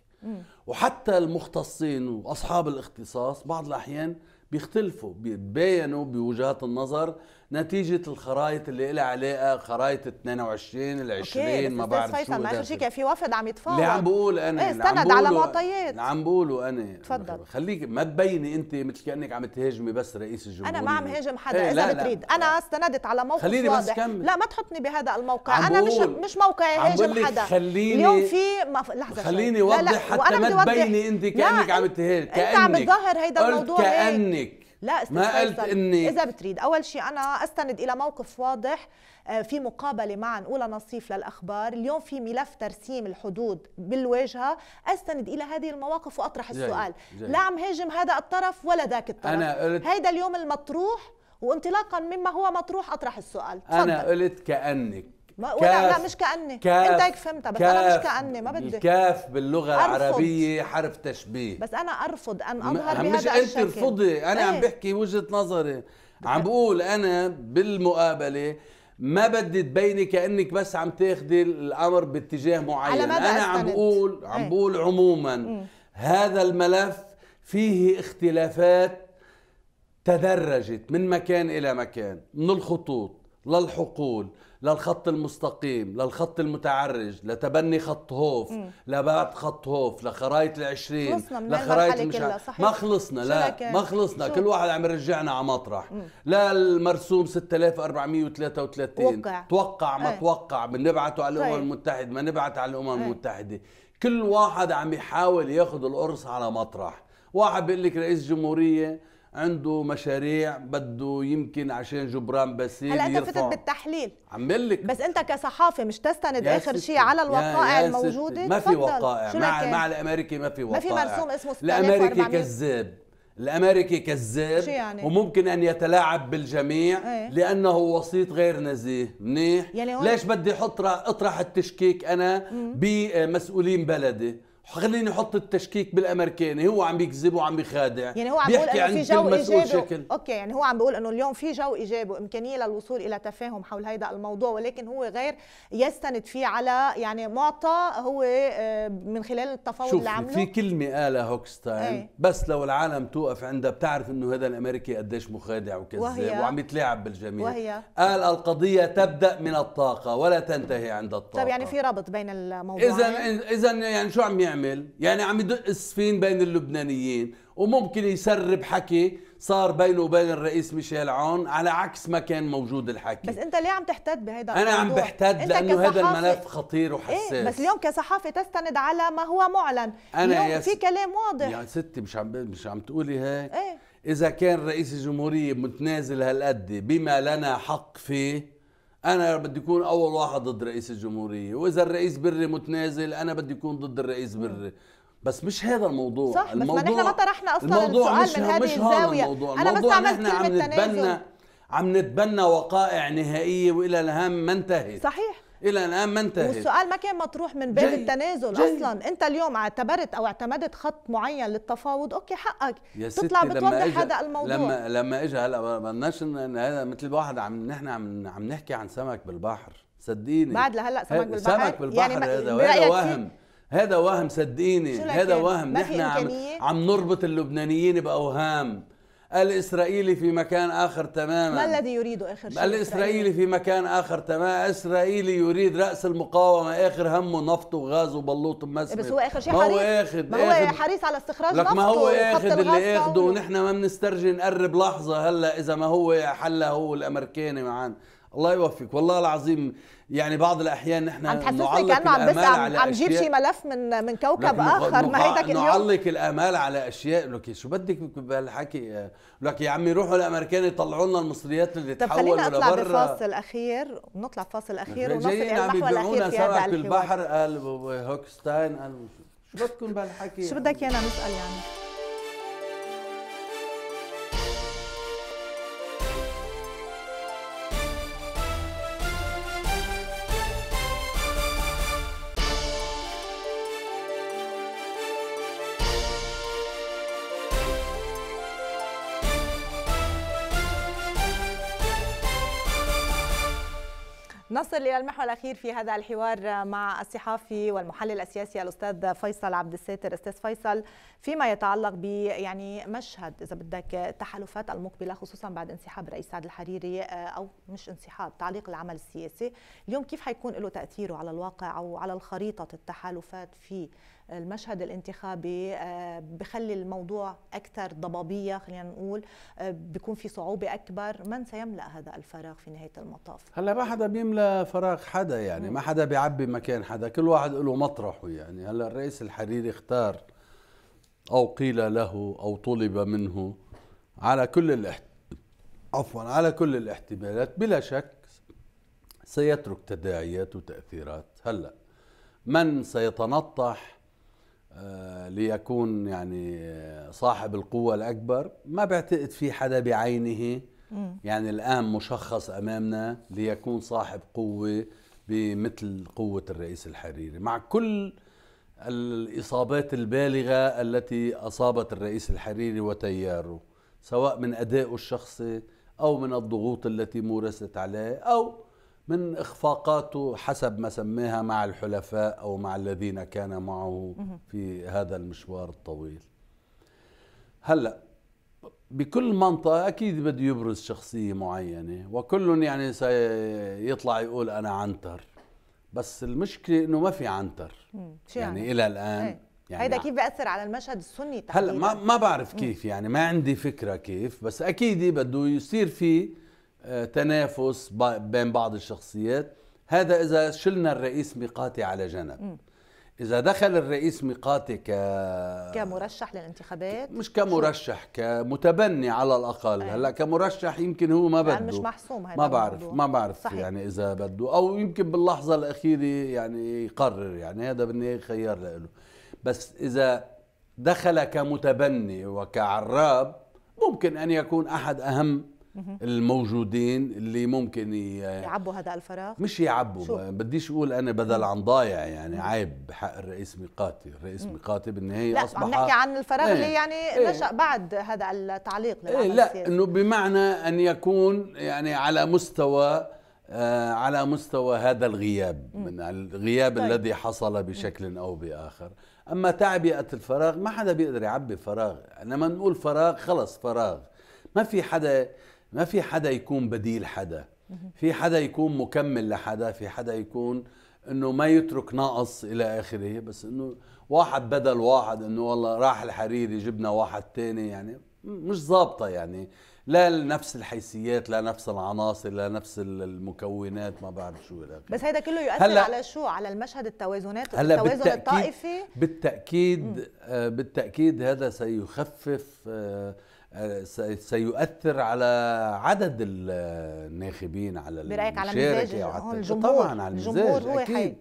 وحتى المختصين واصحاب الاختصاص بعض الاحيان بيختلفوا بيتباينوا بوجهات النظر نتيجه الخرايط اللي لها علاقه خرايط 22 ال 20 ما بعرف شو ده كان في وفد عم يتفاوض اللي عم بقول انا ايه استند على معطيات عم بقوله انا تفضل خليك ما تبيني انت مثل كانك عم تهاجمي بس رئيس الجمهوريه انا ما عم هاجم حدا ايه اذا بتريد انا آه. استندت على موقف خليني واضح. بس كمل لا ما تحطني بهذا الموقع انا مش مش موقعي هاجم حدا خليني اليوم في مف... لحظه خليني اوضح حتى ما تبيني انت كانك عم تهاجم كانك انت عم تظهر هيدا الموضوع كانك لا ما قلت اني اذا بتريد اول شيء انا استند الى موقف واضح آه، في مقابله مع نقولها نصيف للاخبار اليوم في ملف ترسيم الحدود بالواجهه استند الى هذه المواقف واطرح جاي. السؤال جاي. لا عم هاجم هذا الطرف ولا ذاك الطرف أنا قلت هيدا اليوم المطروح وانطلاقا مما هو مطروح اطرح السؤال تفضل. انا قلت كانك ما ولا لا مش كاني كاف انت هيك فهمتها بس انا مش كاني ما بدي الكاف باللغه أرفض. العربيه حرف تشبيه بس انا ارفض ان اظهر بهذا مش انت ترفضي انا عم إيه. بحكي وجهه نظري عم بقول انا بالمقابله ما بدي تبيني كانك بس عم تاخذي الامر باتجاه معين انا أستند. عم بقول إيه. عم بقول عموما م. إيه. هذا الملف فيه اختلافات تدرجت من مكان الى مكان من الخطوط للحقول للخط المستقيم للخط المتعرج لتبني خط هوف لبعد خط هوف لخرايط العشرين لخرايط المشا... ما خلصنا لا ما خلصنا كل واحد عم يرجعنا على مطرح لا المرسوم 6433 وقع. توقع ما ايه. توقع بنبعته على الامم طيب. المتحده ما نبعت على الامم ايه. المتحده كل واحد عم يحاول ياخذ القرص على مطرح واحد بيقول لك رئيس جمهوريه عنده مشاريع بده يمكن عشان جبران باسيل هلا انت فتت بالتحليل عمل لك بس انت كصحافه مش تستند اخر شيء على الوقائع الموجوده ما في وقائع مع مع الامريكي ما في وقائع ما في مرسوم اسمه الامريكي كذاب الامريكي كذاب يعني؟ وممكن ان يتلاعب بالجميع ايه؟ لانه وسيط غير نزيه منيح يعني ليش بدي احط اطرح التشكيك انا بمسؤولين بلدي خليني احط التشكيك بالامريكاني هو عم بيكذب وعم بيخادع يعني هو عم بيقول انه في جو ايجابي شكل. اوكي يعني هو عم بيقول انه اليوم في جو ايجابي وامكانيه للوصول الى تفاهم حول هذا الموضوع ولكن هو غير يستند فيه على يعني معطى هو آه، من خلال التفاوض اللي عمله في كلمه قالها هوكستاين ايه؟ بس لو العالم توقف عندها بتعرف انه هذا الامريكي قديش مخادع وكذاب وعم يتلاعب بالجميع وهي قال القضيه تبدا من الطاقه ولا تنتهي عند الطاقه طيب يعني في ربط بين الموضوعين اذا اذا يعني شو عم يعمل يعمل يعني عم يدق السفين بين اللبنانيين وممكن يسرب حكي صار بينه وبين الرئيس ميشيل عون على عكس ما كان موجود الحكي بس انت ليه عم تحتد بهذا انا الموضوع. عم بحتد لانه هذا الملف خطير وحساس إيه بس اليوم كصحافه تستند على ما هو معلن انا اليوم يا في كلام واضح يا ستي مش عم مش عم تقولي هيك إيه؟ اذا كان رئيس الجمهوريه متنازل هالقد بما لنا حق فيه انا بدي اكون اول واحد ضد رئيس الجمهوريه واذا الرئيس بري متنازل انا بدي اكون ضد الرئيس بري بس مش هذا الموضوع صح الموضوع بس ما نحن ما طرحنا اصلا الموضوع السؤال مش من هذه مش الزاويه الموضوع. انا الموضوع بس عملت كلمه تنازل عم نتبنى عم نتبنى وقائع نهائيه والى الهام ما انتهت صحيح الى الان ما انتهت والسؤال ما كان مطروح من باب التنازل جاي. اصلا انت اليوم اعتبرت او اعتمدت خط معين للتفاوض اوكي حقك يا تطلع بتوضح هذا الموضوع لما لما اجى هلا بدناش هذا مثل الواحد عم نحن عم عم نحكي عن سمك بالبحر صدقيني بعد لهلا سمك بالبحر سمك يعني بالبحر يعني هذا هذا وهم هذا وهم صدقيني هذا وهم نحن عم, عم نربط اللبنانيين باوهام الإسرائيلي في مكان آخر تماما ما الذي يريده آخر شيء الإسرائيلي في مكان آخر تماما إسرائيلي يريد رأس المقاومة آخر همه نفط وغاز وبلوط ومسمت إيه، بس هو آخر شيء ما هو آخد ما هو حريص على استخراج لك ما هو اخر اللي آخده ونحن ما بنسترجي نقرب لحظة هلا إذا ما هو حل هو الأمريكاني معانا الله يوفقك والله العظيم يعني بعض الاحيان نحن عم تحسسني كانه عم بس عم, عم جيب شي ملف من من كوكب اخر ما مهيدك اليوم نعلق الامال على اشياء لك شو بدك بهالحكي لك يا عمي روحوا الامريكان يطلعوا لنا المصريات اللي طب خلينا نطلع بفاصل اخير ونطلع بفاصل اخير ونصل الى المحور الاخير في هذا الحوار بالبحر قال هوكستاين قال شو بدكم بهالحكي شو بدك ايانا نسال يعني نصل إلى المحور الأخير في هذا الحوار مع الصحافي والمحلل السياسي الأستاذ فيصل عبد الساتر أستاذ فيصل فيما يتعلق ب يعني مشهد إذا بدك التحالفات المقبلة خصوصا بعد انسحاب الرئيس سعد الحريري آه، أو مش انسحاب تعليق العمل السياسي اليوم كيف حيكون له تأثيره على الواقع أو على الخريطة التحالفات في المشهد الانتخابي آه، بخلي الموضوع اكثر ضبابيه خلينا نقول آه، بيكون في صعوبه اكبر من سيملا هذا الفراغ في نهايه المطاف هلا ما حدا بيملا فراغ حدا يعني ما حدا بيعبي مكان حدا كل واحد له مطرحه يعني هلا الرئيس الحريري اختار او قيل له او طلب منه على كل الاحت... عفوا على كل الاحتمالات بلا شك سيترك تداعيات وتاثيرات هلا من سيتنطح آه، ليكون يعني صاحب القوة الأكبر ما بعتقد في حدا بعينه يعني الآن مشخص أمامنا ليكون صاحب قوة بمثل قوة الرئيس الحريري مع كل الإصابات البالغة التي أصابت الرئيس الحريري وتياره سواء من أدائه الشخصي أو من الضغوط التي مورست عليه أو من إخفاقاته حسب ما سميها مع الحلفاء أو مع الذين كان معه في هذا المشوار الطويل هلأ بكل منطقة أكيد بده يبرز شخصية معينة وكل يعني سيطلع يقول أنا عنتر بس المشكلة إنه ما في عنتر يعني, يعني إلى الآن إيه. يعني هيدا كيف بيأثر على المشهد السني تحديدا هلا ما ما بعرف كيف يعني ما عندي فكرة كيف بس أكيد بده يصير في آه، تنافس بين بعض الشخصيات هذا إذا شلنا الرئيس ميقاتي على جنب إذا دخل الرئيس ميقاتي ك كمرشح للانتخابات مش كمرشح كمتبني على الأقل أيه. هلا كمرشح يمكن هو ما بده يعني مش محسوم هذا ما بعرف الموضوع. ما بعرف صحيح. يعني إذا بده أو يمكن باللحظة الأخيرة يعني يقرر يعني هذا بالنهاية خيار له بس إذا دخل كمتبني وكعراب ممكن أن يكون أحد أهم الموجودين اللي ممكن ي... يعبوا هذا الفراغ مش يعبوا بديش اقول انا بدل عن ضايع يعني عيب بحق الرئيس ميقاتي الرئيس ميقاتي بالنهايه لا اصبح عم نحكي عن الفراغ ايه اللي يعني ايه نشا بعد هذا التعليق ايه لا انه بمعنى ان يكون يعني على مستوى آه على مستوى هذا الغياب مم. من الغياب طيب. الذي حصل بشكل مم. او باخر اما تعبئه الفراغ ما حدا بيقدر يعبي فراغ لما نقول فراغ خلص فراغ ما في حدا ما في حدا يكون بديل حدا في حدا يكون مكمل لحدا في حدا يكون انه ما يترك ناقص الى اخره بس انه واحد بدل واحد انه والله راح الحريري جبنا واحد تاني يعني مش ظابطه يعني لا نفس الحيثيات لا نفس العناصر لا نفس المكونات ما بعرف شو لكن. بس هيدا كله يؤثر هلا على شو على المشهد التوازنات هلا التوازن بالتأكيد الطائفي بالتاكيد آه، بالتاكيد هذا سيخفف آه، سيؤثر على عدد الناخبين على برايك على مزاج الجمهور طبعا على المزاج اكيد حي.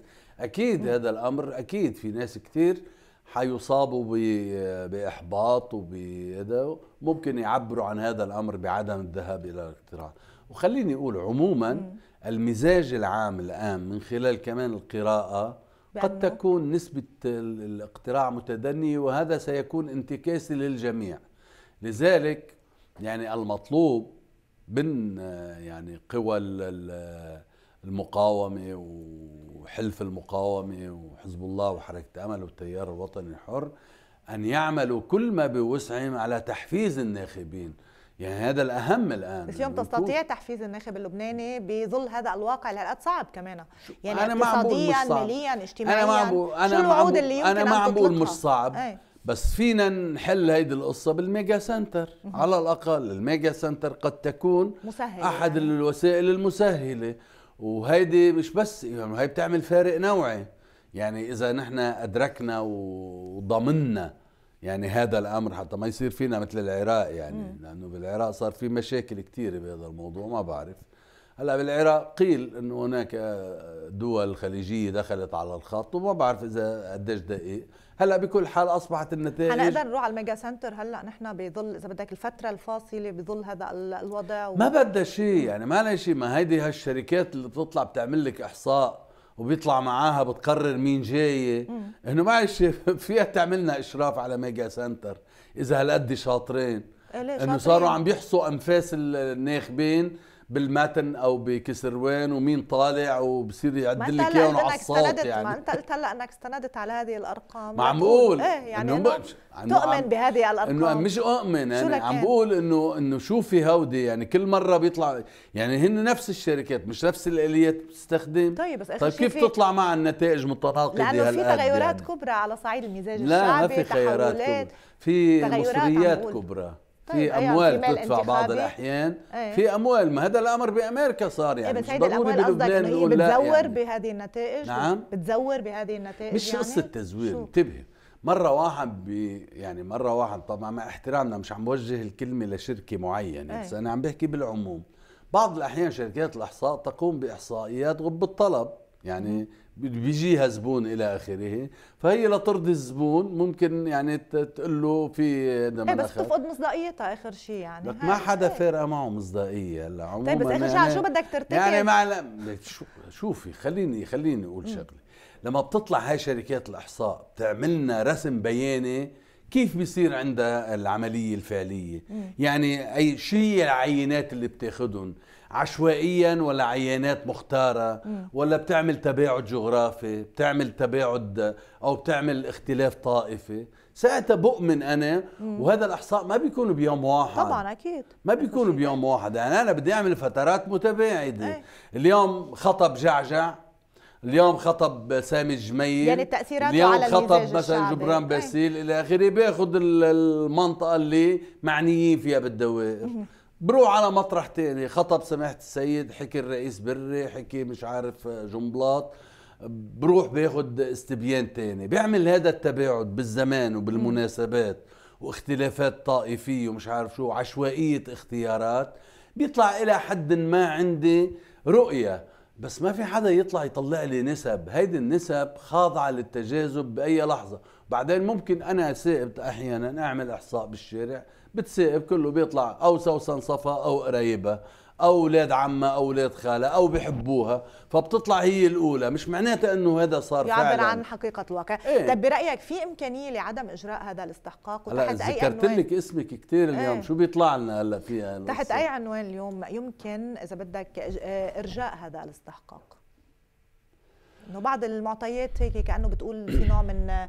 اكيد هذا الامر اكيد في ناس كثير حيصابوا باحباط وبهذا ممكن يعبروا عن هذا الامر بعدم الذهاب الى الاقتراع وخليني اقول عموما المزاج العام الان من خلال كمان القراءه قد تكون نسبه الاقتراع متدنيه وهذا سيكون انتكاسي للجميع لذلك يعني المطلوب من آه، يعني قوى المقاومة وحلف المقاومة وحزب الله وحركة أمل والتيار الوطني الحر أن يعملوا كل ما بوسعهم على تحفيز الناخبين يعني هذا الأهم الآن اليوم يعني تستطيع تحفيز الناخب اللبناني بظل هذا الواقع اللي هالقد صعب كمان يعني أنا اقتصاديا ماليا اجتماعيا أنا ما عم أنا شو الوعود اللي يمكن أنا ما عم بقول مش صعب أي. بس فينا نحل هيدي القصة بالميجا سنتر على الأقل الميجا سنتر قد تكون مسهلة أحد يعني. الوسائل المسهلة وهيدي مش بس يعني هي بتعمل فارق نوعي يعني إذا نحن أدركنا وضمننا يعني هذا الأمر حتى ما يصير فينا مثل العراق يعني مم. لأنه بالعراق صار في مشاكل كثيرة بهذا الموضوع ما بعرف هلا بالعراق قيل انه هناك دول خليجيه دخلت على الخط وما بعرف اذا قديش دقيق هلا بكل حال اصبحت النتائج هنقدر نروح على الميجا سنتر هلا نحن بظل اذا بدك الفتره الفاصله بظل هذا الوضع و... ما بدها شيء يعني ما لها شيء ما هيدي هالشركات اللي بتطلع بتعمل لك احصاء وبيطلع معاها بتقرر مين جايه انه معلش فيها تعملنا اشراف على ميجا سنتر اذا هالقد شاطرين إيه انه صاروا عم بيحصوا انفاس الناخبين بالماتن او بكسروان ومين طالع وبصير يعدل لك اياهم على الصوت يعني ما انت قلت هلا انك استندت على هذه الارقام ما عم بقول ايه يعني إنه تؤمن بهذه الارقام انه مش اؤمن يعني عم بقول انه انه شو في هودي يعني كل مره بيطلع يعني هن نفس الشركات مش نفس الاليات بتستخدم طيب بس طيب كيف تطلع مع النتائج متناقضه لانه في تغيرات يعني. كبرى على صعيد المزاج الشعبي لا ما في تغيرات كبرى في مصريات كبرى طيب في اموال تدفع بعض الاحيان أيه؟ في اموال ما هذا الامر بامريكا صار يعني إيه بس مش ضروري بلبنان لا بتزور يعني. بهذه النتائج نعم بتزور بهذه النتائج مش يعني؟ قصه تزوير انتبهي مره واحد بي يعني مره واحد طبعا مع احترامنا مش عم بوجه الكلمه لشركه معينه أيه؟ بس انا عم بحكي بالعموم بعض الاحيان شركات الاحصاء تقوم باحصائيات غب الطلب يعني م. بيجيها زبون الى اخره فهي لترضي الزبون ممكن يعني تقول له في دم إيه، بس تفقد مصداقيتها اخر شيء يعني ما حدا فارقه معه مصداقيه هلا عموما طيب بس اخر يعني شو بدك ترتكب يعني مع شوفي خليني خليني اقول شغله لما بتطلع هاي شركات الاحصاء بتعملنا رسم بياني كيف بيصير عندها العملية الفعلية مم. يعني أي شيء العينات اللي بتاخدهم عشوائيا ولا عينات مختارة مم. ولا بتعمل تباعد جغرافي بتعمل تباعد أو بتعمل اختلاف طائفي ساعتها بؤمن انا مم. وهذا الاحصاء ما بيكونوا بيوم واحد طبعا اكيد ما بيكونوا بيوم واحد يعني انا بدي اعمل فترات متباعده إيه. اليوم خطب جعجع اليوم خطب سامي الجميل يعني تاثيراته اليوم على خطب مثلا جبران إيه. باسيل الى اخره بياخذ المنطقه اللي معنيين فيها بالدوائر بروح على مطرح تاني خطب سماحة السيد حكي الرئيس بري حكي مش عارف جنبلاط بروح بياخذ استبيان تاني بيعمل هذا التباعد بالزمان وبالمناسبات واختلافات طائفية ومش عارف شو عشوائية اختيارات بيطلع إلى حد ما عندي رؤية بس ما في حدا يطلع يطلع لي نسب هيدي النسب خاضعة للتجاذب بأي لحظة بعدين ممكن أنا سائب أحيانا أعمل إحصاء بالشارع بتسائب كله بيطلع أو سوسن صفا أو قريبة اولاد عمه اولاد خاله او بحبوها فبتطلع هي الاولى مش معناتها انه هذا صار يعبر فعلا عن حقيقه الواقع إيه؟ طب برايك في امكانيه لعدم اجراء هذا الاستحقاق وتحت هلا اي ذكرت لك اسمك كثير اليوم إيه؟ شو بيطلع لنا هلا فيها تحت اي عنوان اليوم يمكن اذا بدك آه، ارجاء هذا الاستحقاق انه بعض المعطيات هيك كانه بتقول في نوع من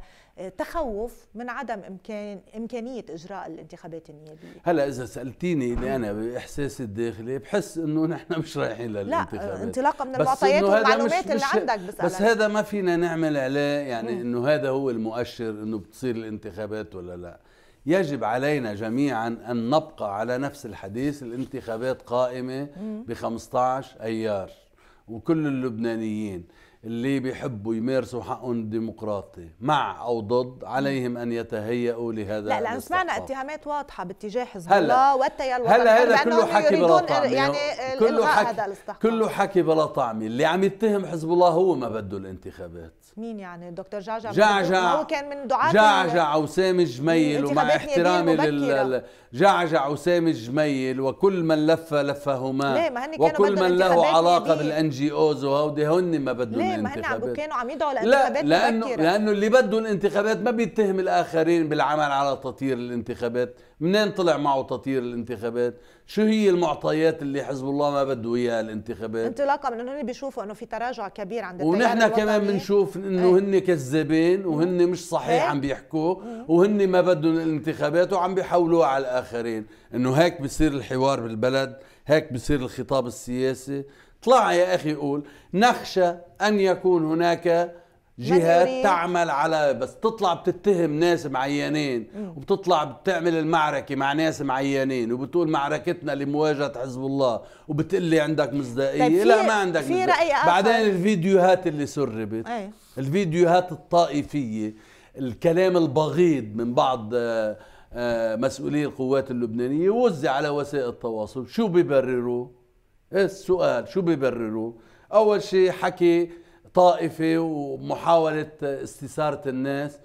تخوف من عدم امكان امكانيه اجراء الانتخابات النيابيه هلا اذا سالتيني اللي انا باحساسي الداخلي بحس انه نحن مش رايحين للانتخابات لا انطلاقا من المعطيات والمعلومات مش اللي مش عندك بسألك بس هذا ما فينا نعمل عليه يعني انه هذا هو المؤشر انه بتصير الانتخابات ولا لا يجب علينا جميعا أن نبقى على نفس الحديث الانتخابات قائمة ب 15 أيار وكل اللبنانيين اللي بيحبوا يمارسوا حقهم الديمقراطي مع او ضد عليهم ان يتهيئوا لهذا لا لان سمعنا اتهامات واضحه باتجاه حزب الله والتيار هلا يعني يعني هذا كله حكي بلا طعمه يعني كله حكي كله حكي بلا طعمه اللي عم يتهم حزب الله هو ما بده الانتخابات مين يعني الدكتور جعجع جعجع هو كان من دعاة جعجع وسامي يعني. جميل ومع احترامي لل جعجع وسامي جميل وكل من لف لفهما ليه ما هن كانوا وكل من له علاقه بالان جي اوز وهودي هن ما بدهم بيتهم ما هن عم كانوا عم يدعوا لانتخابات لا لانه لانه اللي بده الانتخابات ما بيتهم الاخرين بالعمل على تطيير الانتخابات منين طلع معه تطيير الانتخابات شو هي المعطيات اللي حزب الله ما بده اياها الانتخابات انطلاقا من انه هن بيشوفوا انه في تراجع كبير عند ونحن كمان بنشوف إيه. انه ايه؟ هن كذابين وهن مش صحيح ايه؟ عم بيحكوا وهن ما بدهم الانتخابات وعم بيحولوها على الاخرين انه هيك بصير الحوار بالبلد هيك بصير الخطاب السياسي طلع يا أخي يقول نخشى أن يكون هناك جهات تعمل على بس تطلع بتتهم ناس معينين وبتطلع بتعمل المعركة مع ناس معينين وبتقول معركتنا لمواجهة حزب الله وبتقلي عندك مصداقية طيب لا ما عندك في رأي آخر. بعدين الفيديوهات اللي سربت أي. الفيديوهات الطائفية الكلام البغيض من بعض آه، آه، مسؤولي القوات اللبنانية وزع على وسائل التواصل شو بيبرروا السؤال شو بيبرروا أول شيء حكي طائفي ومحاولة استثارة الناس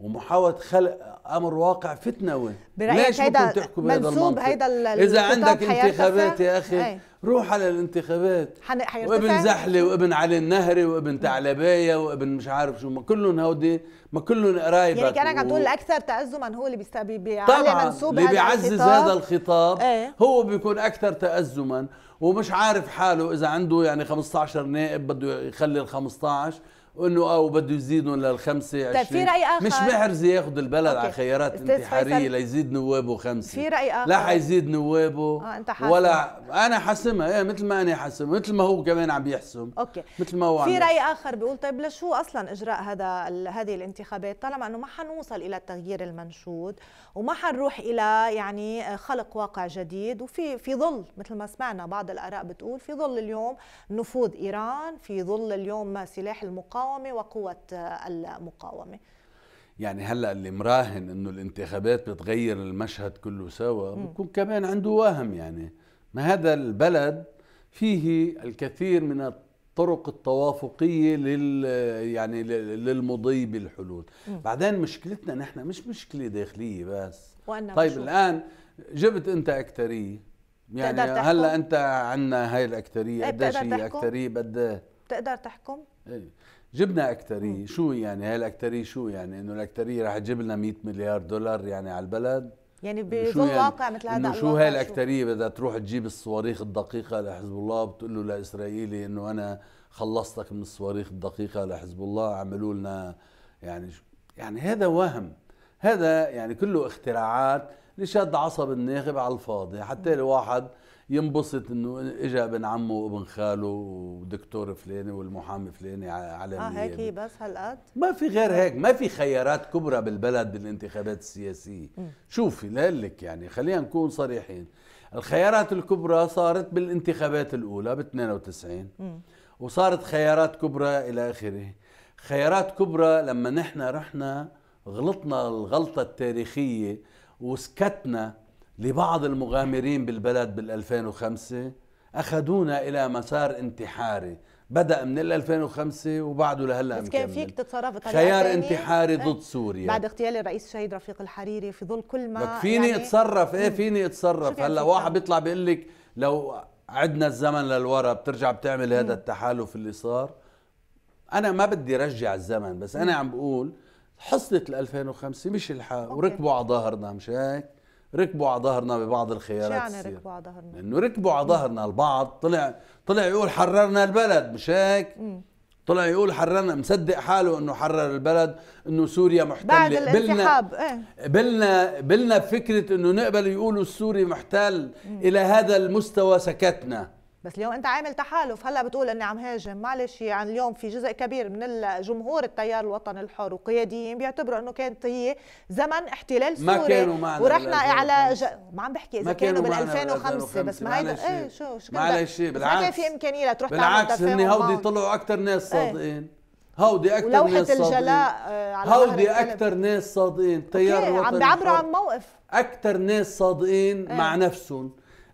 ومحاولة خلق امر واقع فتنوي ليش ممكن تحكوا بهذا المنطق هيدا اذا عندك انتخابات يا اخي ايه. روح على الانتخابات وابن زحله وابن علي النهري وابن تعلبايه وابن مش عارف شو ما كلهم هودي ما كلهم قرايبك يعني كانك عم تقول الاكثر تازما هو اللي بيستبي بيعلي منسوب اللي بيعزز هذا الخطاب ايه؟ هو بيكون اكثر تازما ومش عارف حاله اذا عنده يعني 15 نائب بده يخلي ال 15 انه او آه، بده يزيدهم للخمسه الخمسه طيب في راي اخر مش محرز ياخذ البلد أوكي. على خيارات انتحاريه ليزيد نوابه خمسه في راي اخر لا حيزيد نوابه آه انت حاسم. ولا انا حاسمها ايه مثل ما انا حاسم مثل ما هو كمان عم يحسم اوكي مثل ما هو في راي اخر بيقول طيب لشو اصلا اجراء هذا هذه الانتخابات طالما انه ما حنوصل الى التغيير المنشود وما حنروح الى يعني خلق واقع جديد وفي في ظل مثل ما سمعنا بعض الاراء بتقول في ظل اليوم نفوذ ايران في ظل اليوم سلاح المقاومه المقاومه وقوه المقاومه يعني هلا اللي مراهن انه الانتخابات بتغير المشهد كله سوا بكون كمان عنده وهم يعني ما هذا البلد فيه الكثير من الطرق التوافقيه لل يعني للمضي بالحلول مم. بعدين مشكلتنا نحن مش مشكله داخليه بس وأنا طيب بشوف. الان جبت انت اكتريه يعني هلا انت عندنا هاي الاكتريه إيه، قديش هي اكتريه بقد تقدر تحكم؟ ايه جبنا اكتري شو يعني هاي الاكتري شو يعني انه الاكتري رح تجيب لنا 100 مليار دولار يعني على البلد يعني بظل يعني واقع مثل هذا شو هاي الاكتري بدها تروح تجيب الصواريخ الدقيقه لحزب الله بتقول له لاسرائيلي انه انا خلصتك من الصواريخ الدقيقه لحزب الله عملوا لنا يعني يعني هذا وهم هذا يعني كله اختراعات لشد عصب الناخب على الفاضي حتى الواحد ينبسط انه اجى ابن عمه وابن خاله ودكتور فلاني والمحامي فلاني على اه هيك بس هالقد ما في غير هيك ما في خيارات كبرى بالبلد بالانتخابات السياسيه م. شوفي لك يعني خلينا نكون صريحين الخيارات الكبرى صارت بالانتخابات الاولى ب 92 م. وصارت خيارات كبرى الى اخره خيارات كبرى لما نحن رحنا غلطنا الغلطه التاريخيه وسكتنا لبعض المغامرين بالبلد بال 2005 أخذونا إلى مسار انتحاري بدأ من ال 2005 وبعده لهلا بس كان فيك تتصرف خيار انتحاري إيه. ضد سوريا بعد اغتيال الرئيس الشهيد رفيق الحريري في ظل كل ما لك فيني يعني اتصرف ايه فيني اتصرف هلا واحد بيطلع بيقول لك لو عدنا الزمن للورا بترجع بتعمل هذا التحالف اللي صار انا ما بدي رجع الزمن بس انا عم بقول حصلت ال 2005 مش الحال وركبوا على ظهرنا مش هيك ركبوا على ظهرنا ببعض الخيارات شو يعني ركبوا على ظهرنا انه ركبوا على ظهرنا البعض طلع طلع يقول حررنا البلد مش هيك طلع يقول حررنا مصدق حاله انه حرر البلد انه سوريا محتله بعد الانسحاب إيه؟ بلنا بلنا بفكره انه نقبل يقولوا السوري محتل الى هذا المستوى سكتنا بس اليوم انت عامل تحالف هلا بتقول اني عم هاجم معلش يعني اليوم في جزء كبير من جمهور التيار الوطني الحر وقياديين بيعتبروا انه كانت هي زمن احتلال سوري ما كانوا معنا ورحنا على ج... ما عم بحكي اذا كانوا بال 2005 بس ما هيدا ايه شو شو معلش بالعكس ما كان في امكانيه لتروح بالعكس هن هودي طلعوا اكثر ناس إيه. صادقين ايه هودي اكثر ناس صادقين الجلاء آه، على هودي اكثر ناس صادقين التيار الوطني عم بيعبروا عن موقف اكثر ناس صادقين مع إيه. نفسهم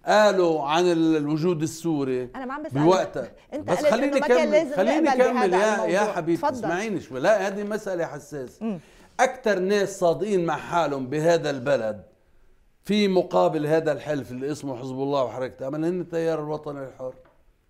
قالوا عن الوجود السوري انا ما عم بسالك بوقتها انت بس خليني كمل خليني كمل يا يا تفضل. اسمعيني شوي لا هذه مساله حساسه اكثر ناس صادقين مع حالهم بهذا البلد في مقابل هذا الحلف اللي اسمه حزب الله وحركة امل هن التيار الوطني الحر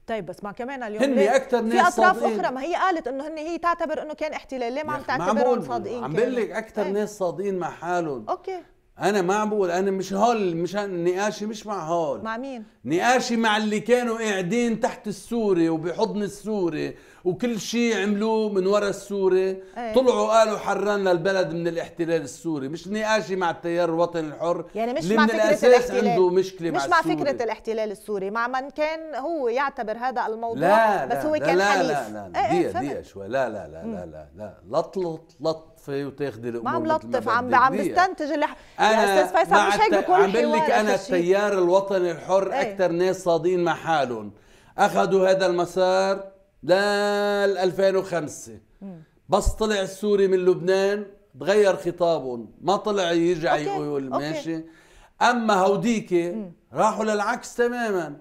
طيب بس ما كمان اليوم هن اكثر ناس في اطراف صادقين. اخرى ما هي قالت انه هن هي تعتبر انه كان احتلال ليه ما عم تعتبرهم صادقين عم بقول لك اكثر طيب. ناس صادقين مع حالهم اوكي انا ما عم بقول انا مش هول مش نقاشي مش مع هول مع مين نقاشي مع اللي كانوا قاعدين تحت السوري وبحضن السوري وكل شيء عملوه من وراء السوري أيه. طلعوا قالوا حررنا البلد من الاحتلال السوري مش نقاشي مع التيار الوطني الحر يعني مش اللي مع من فكرة الاساس الاحتلال. عنده مشكله مش مع, مع السوري. فكره الاحتلال السوري مع من كان هو يعتبر هذا الموضوع لا بس لا هو لا كان لا حليف لا لا لا إيه، إيه، دقيقه دقيقه شوي لا لا لا لا لا لا لا لطفه وتاخذي الامور ما عم لطف عم عم بستنتج اللح... انا استاذ فيصل مش هيك بكل عم بقول لك انا التيار الوطني الحر إيه. اكثر ناس صادين مع حالهم اخذوا هذا المسار لل 2005 بس طلع السوري من لبنان تغير خطابهم ما طلع يرجع يقول ماشي اما هوديك راحوا للعكس تماما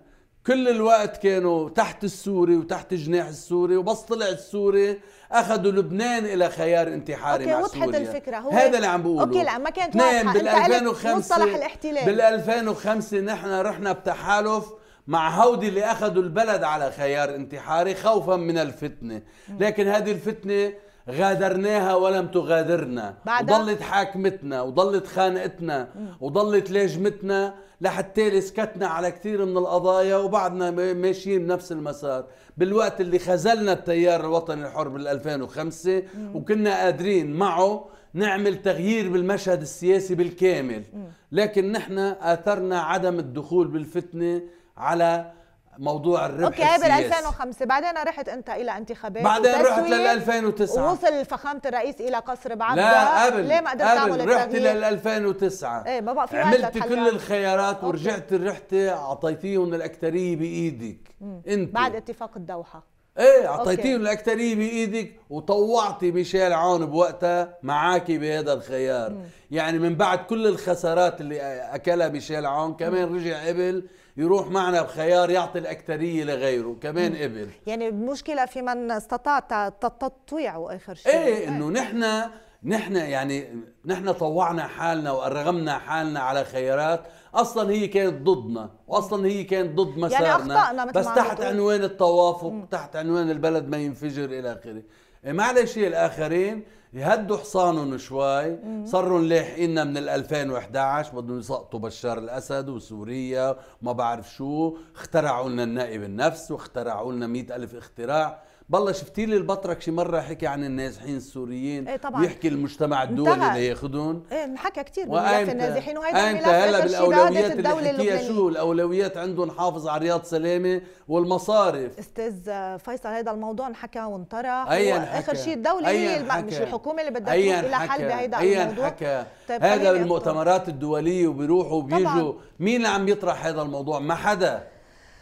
كل الوقت كانوا تحت السوري وتحت جناح السوري وبس طلع السوري اخذوا لبنان الى خيار انتحاري أوكي مع وضحت الفكره هو هذا اللي عم بقوله اوكي لا ما كانت واضحه بال 2005 مصطلح الاحتلال بال 2005 نحن رحنا بتحالف مع هودي اللي أخذوا البلد على خيار انتحاري خوفا من الفتنة لكن هذه الفتنة غادرناها ولم تغادرنا وضلت حاكمتنا وضلت خانقتنا وضلت لاجمتنا لحتى سكتنا على كثير من القضايا وبعدنا ماشيين بنفس المسار بالوقت اللي خزلنا التيار الوطني الحر بال 2005 وكنا قادرين معه نعمل تغيير بالمشهد السياسي بالكامل لكن نحن اثرنا عدم الدخول بالفتنه على موضوع الربح اوكي بال 2005 بعدين رحت انت الى انتخابات بعدين رحت لل 2009 ووصل فخامه الرئيس الى قصر بعبدا لا قبل ليه ما قدرت تعمل التغيير رحت لل 2009 ايه ما بقى في عملت كل الخيارات أوكي. ورجعت رحت اعطيتيهم الاكثريه بايدك انت بعد اتفاق الدوحه ايه اعطيتيه الاكتريه بايدك وطوعتي ميشيل عون بوقتها معاكي بهذا الخيار مم. يعني من بعد كل الخسارات اللي اكلها ميشيل عون كمان مم. رجع قبل يروح معنا بخيار يعطي الاكتريه لغيره كمان مم. قبل يعني المشكله في من استطاع تطويعه اخر شيء ايه انه نحن نحن يعني نحن طوعنا حالنا وارغمنا حالنا على خيارات اصلا هي كانت ضدنا واصلا هي كانت ضد مسارنا يعني اخطانا بس تحت عنوان التوافق م. تحت عنوان البلد ما ينفجر الى اخره إيه، معلش الاخرين يهدوا حصانهم شوي صاروا لاحقيننا من ال 2011 بدهم يسقطوا بشار الاسد وسوريا ما بعرف شو اخترعوا لنا النائب النفس واخترعوا لنا 100000 اختراع بالله شفتي لي البطرك شي مره حكي عن النازحين السوريين ايه طبعا يحكي المجتمع الدولي اللي ياخذون ايه انحكى كثير بملف النازحين وهيدا الملف هلا بالاولويات اللي حكيها شو الاولويات عندهم حافظ على رياض سلامه والمصارف استاذ فيصل هذا الموضوع انحكى وانطرح اخر شيء الدوله هي مش الحكومه اللي بدها تروح الى حل بهيدا الموضوع انحكى طيب هذا بالمؤتمرات الدوليه وبيروحوا وبيجوا مين اللي عم يطرح هذا الموضوع ما حدا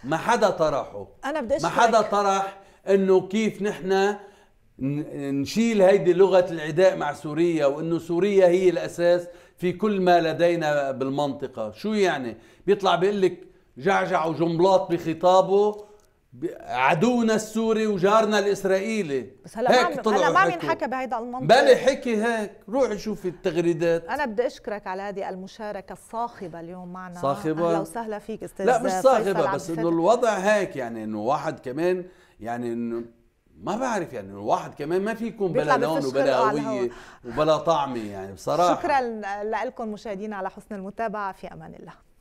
ما حدا طرحه انا بدي ما حدا طرح انه كيف نحن نشيل هيدي لغه العداء مع سوريا وانه سوريا هي الاساس في كل ما لدينا بالمنطقه شو يعني بيطلع بيقول لك جعجع وجملاط بخطابه عدونا السوري وجارنا الاسرائيلي بس هلا هيك ما هلا ما عم بهيدا المنطق بلي حكي هيك روحي شوفي التغريدات انا بدي اشكرك على هذه المشاركه الصاخبه اليوم معنا صاخبه اهلا وسهلا فيك استاذ لا مش صاخبه بس انه الوضع هيك يعني انه واحد كمان يعني انه ما بعرف يعني الواحد كمان ما في يكون بلا لون وبلا قويه وبلا طعمه يعني بصراحه شكرا لكم مشاهدينا على حسن المتابعه في امان الله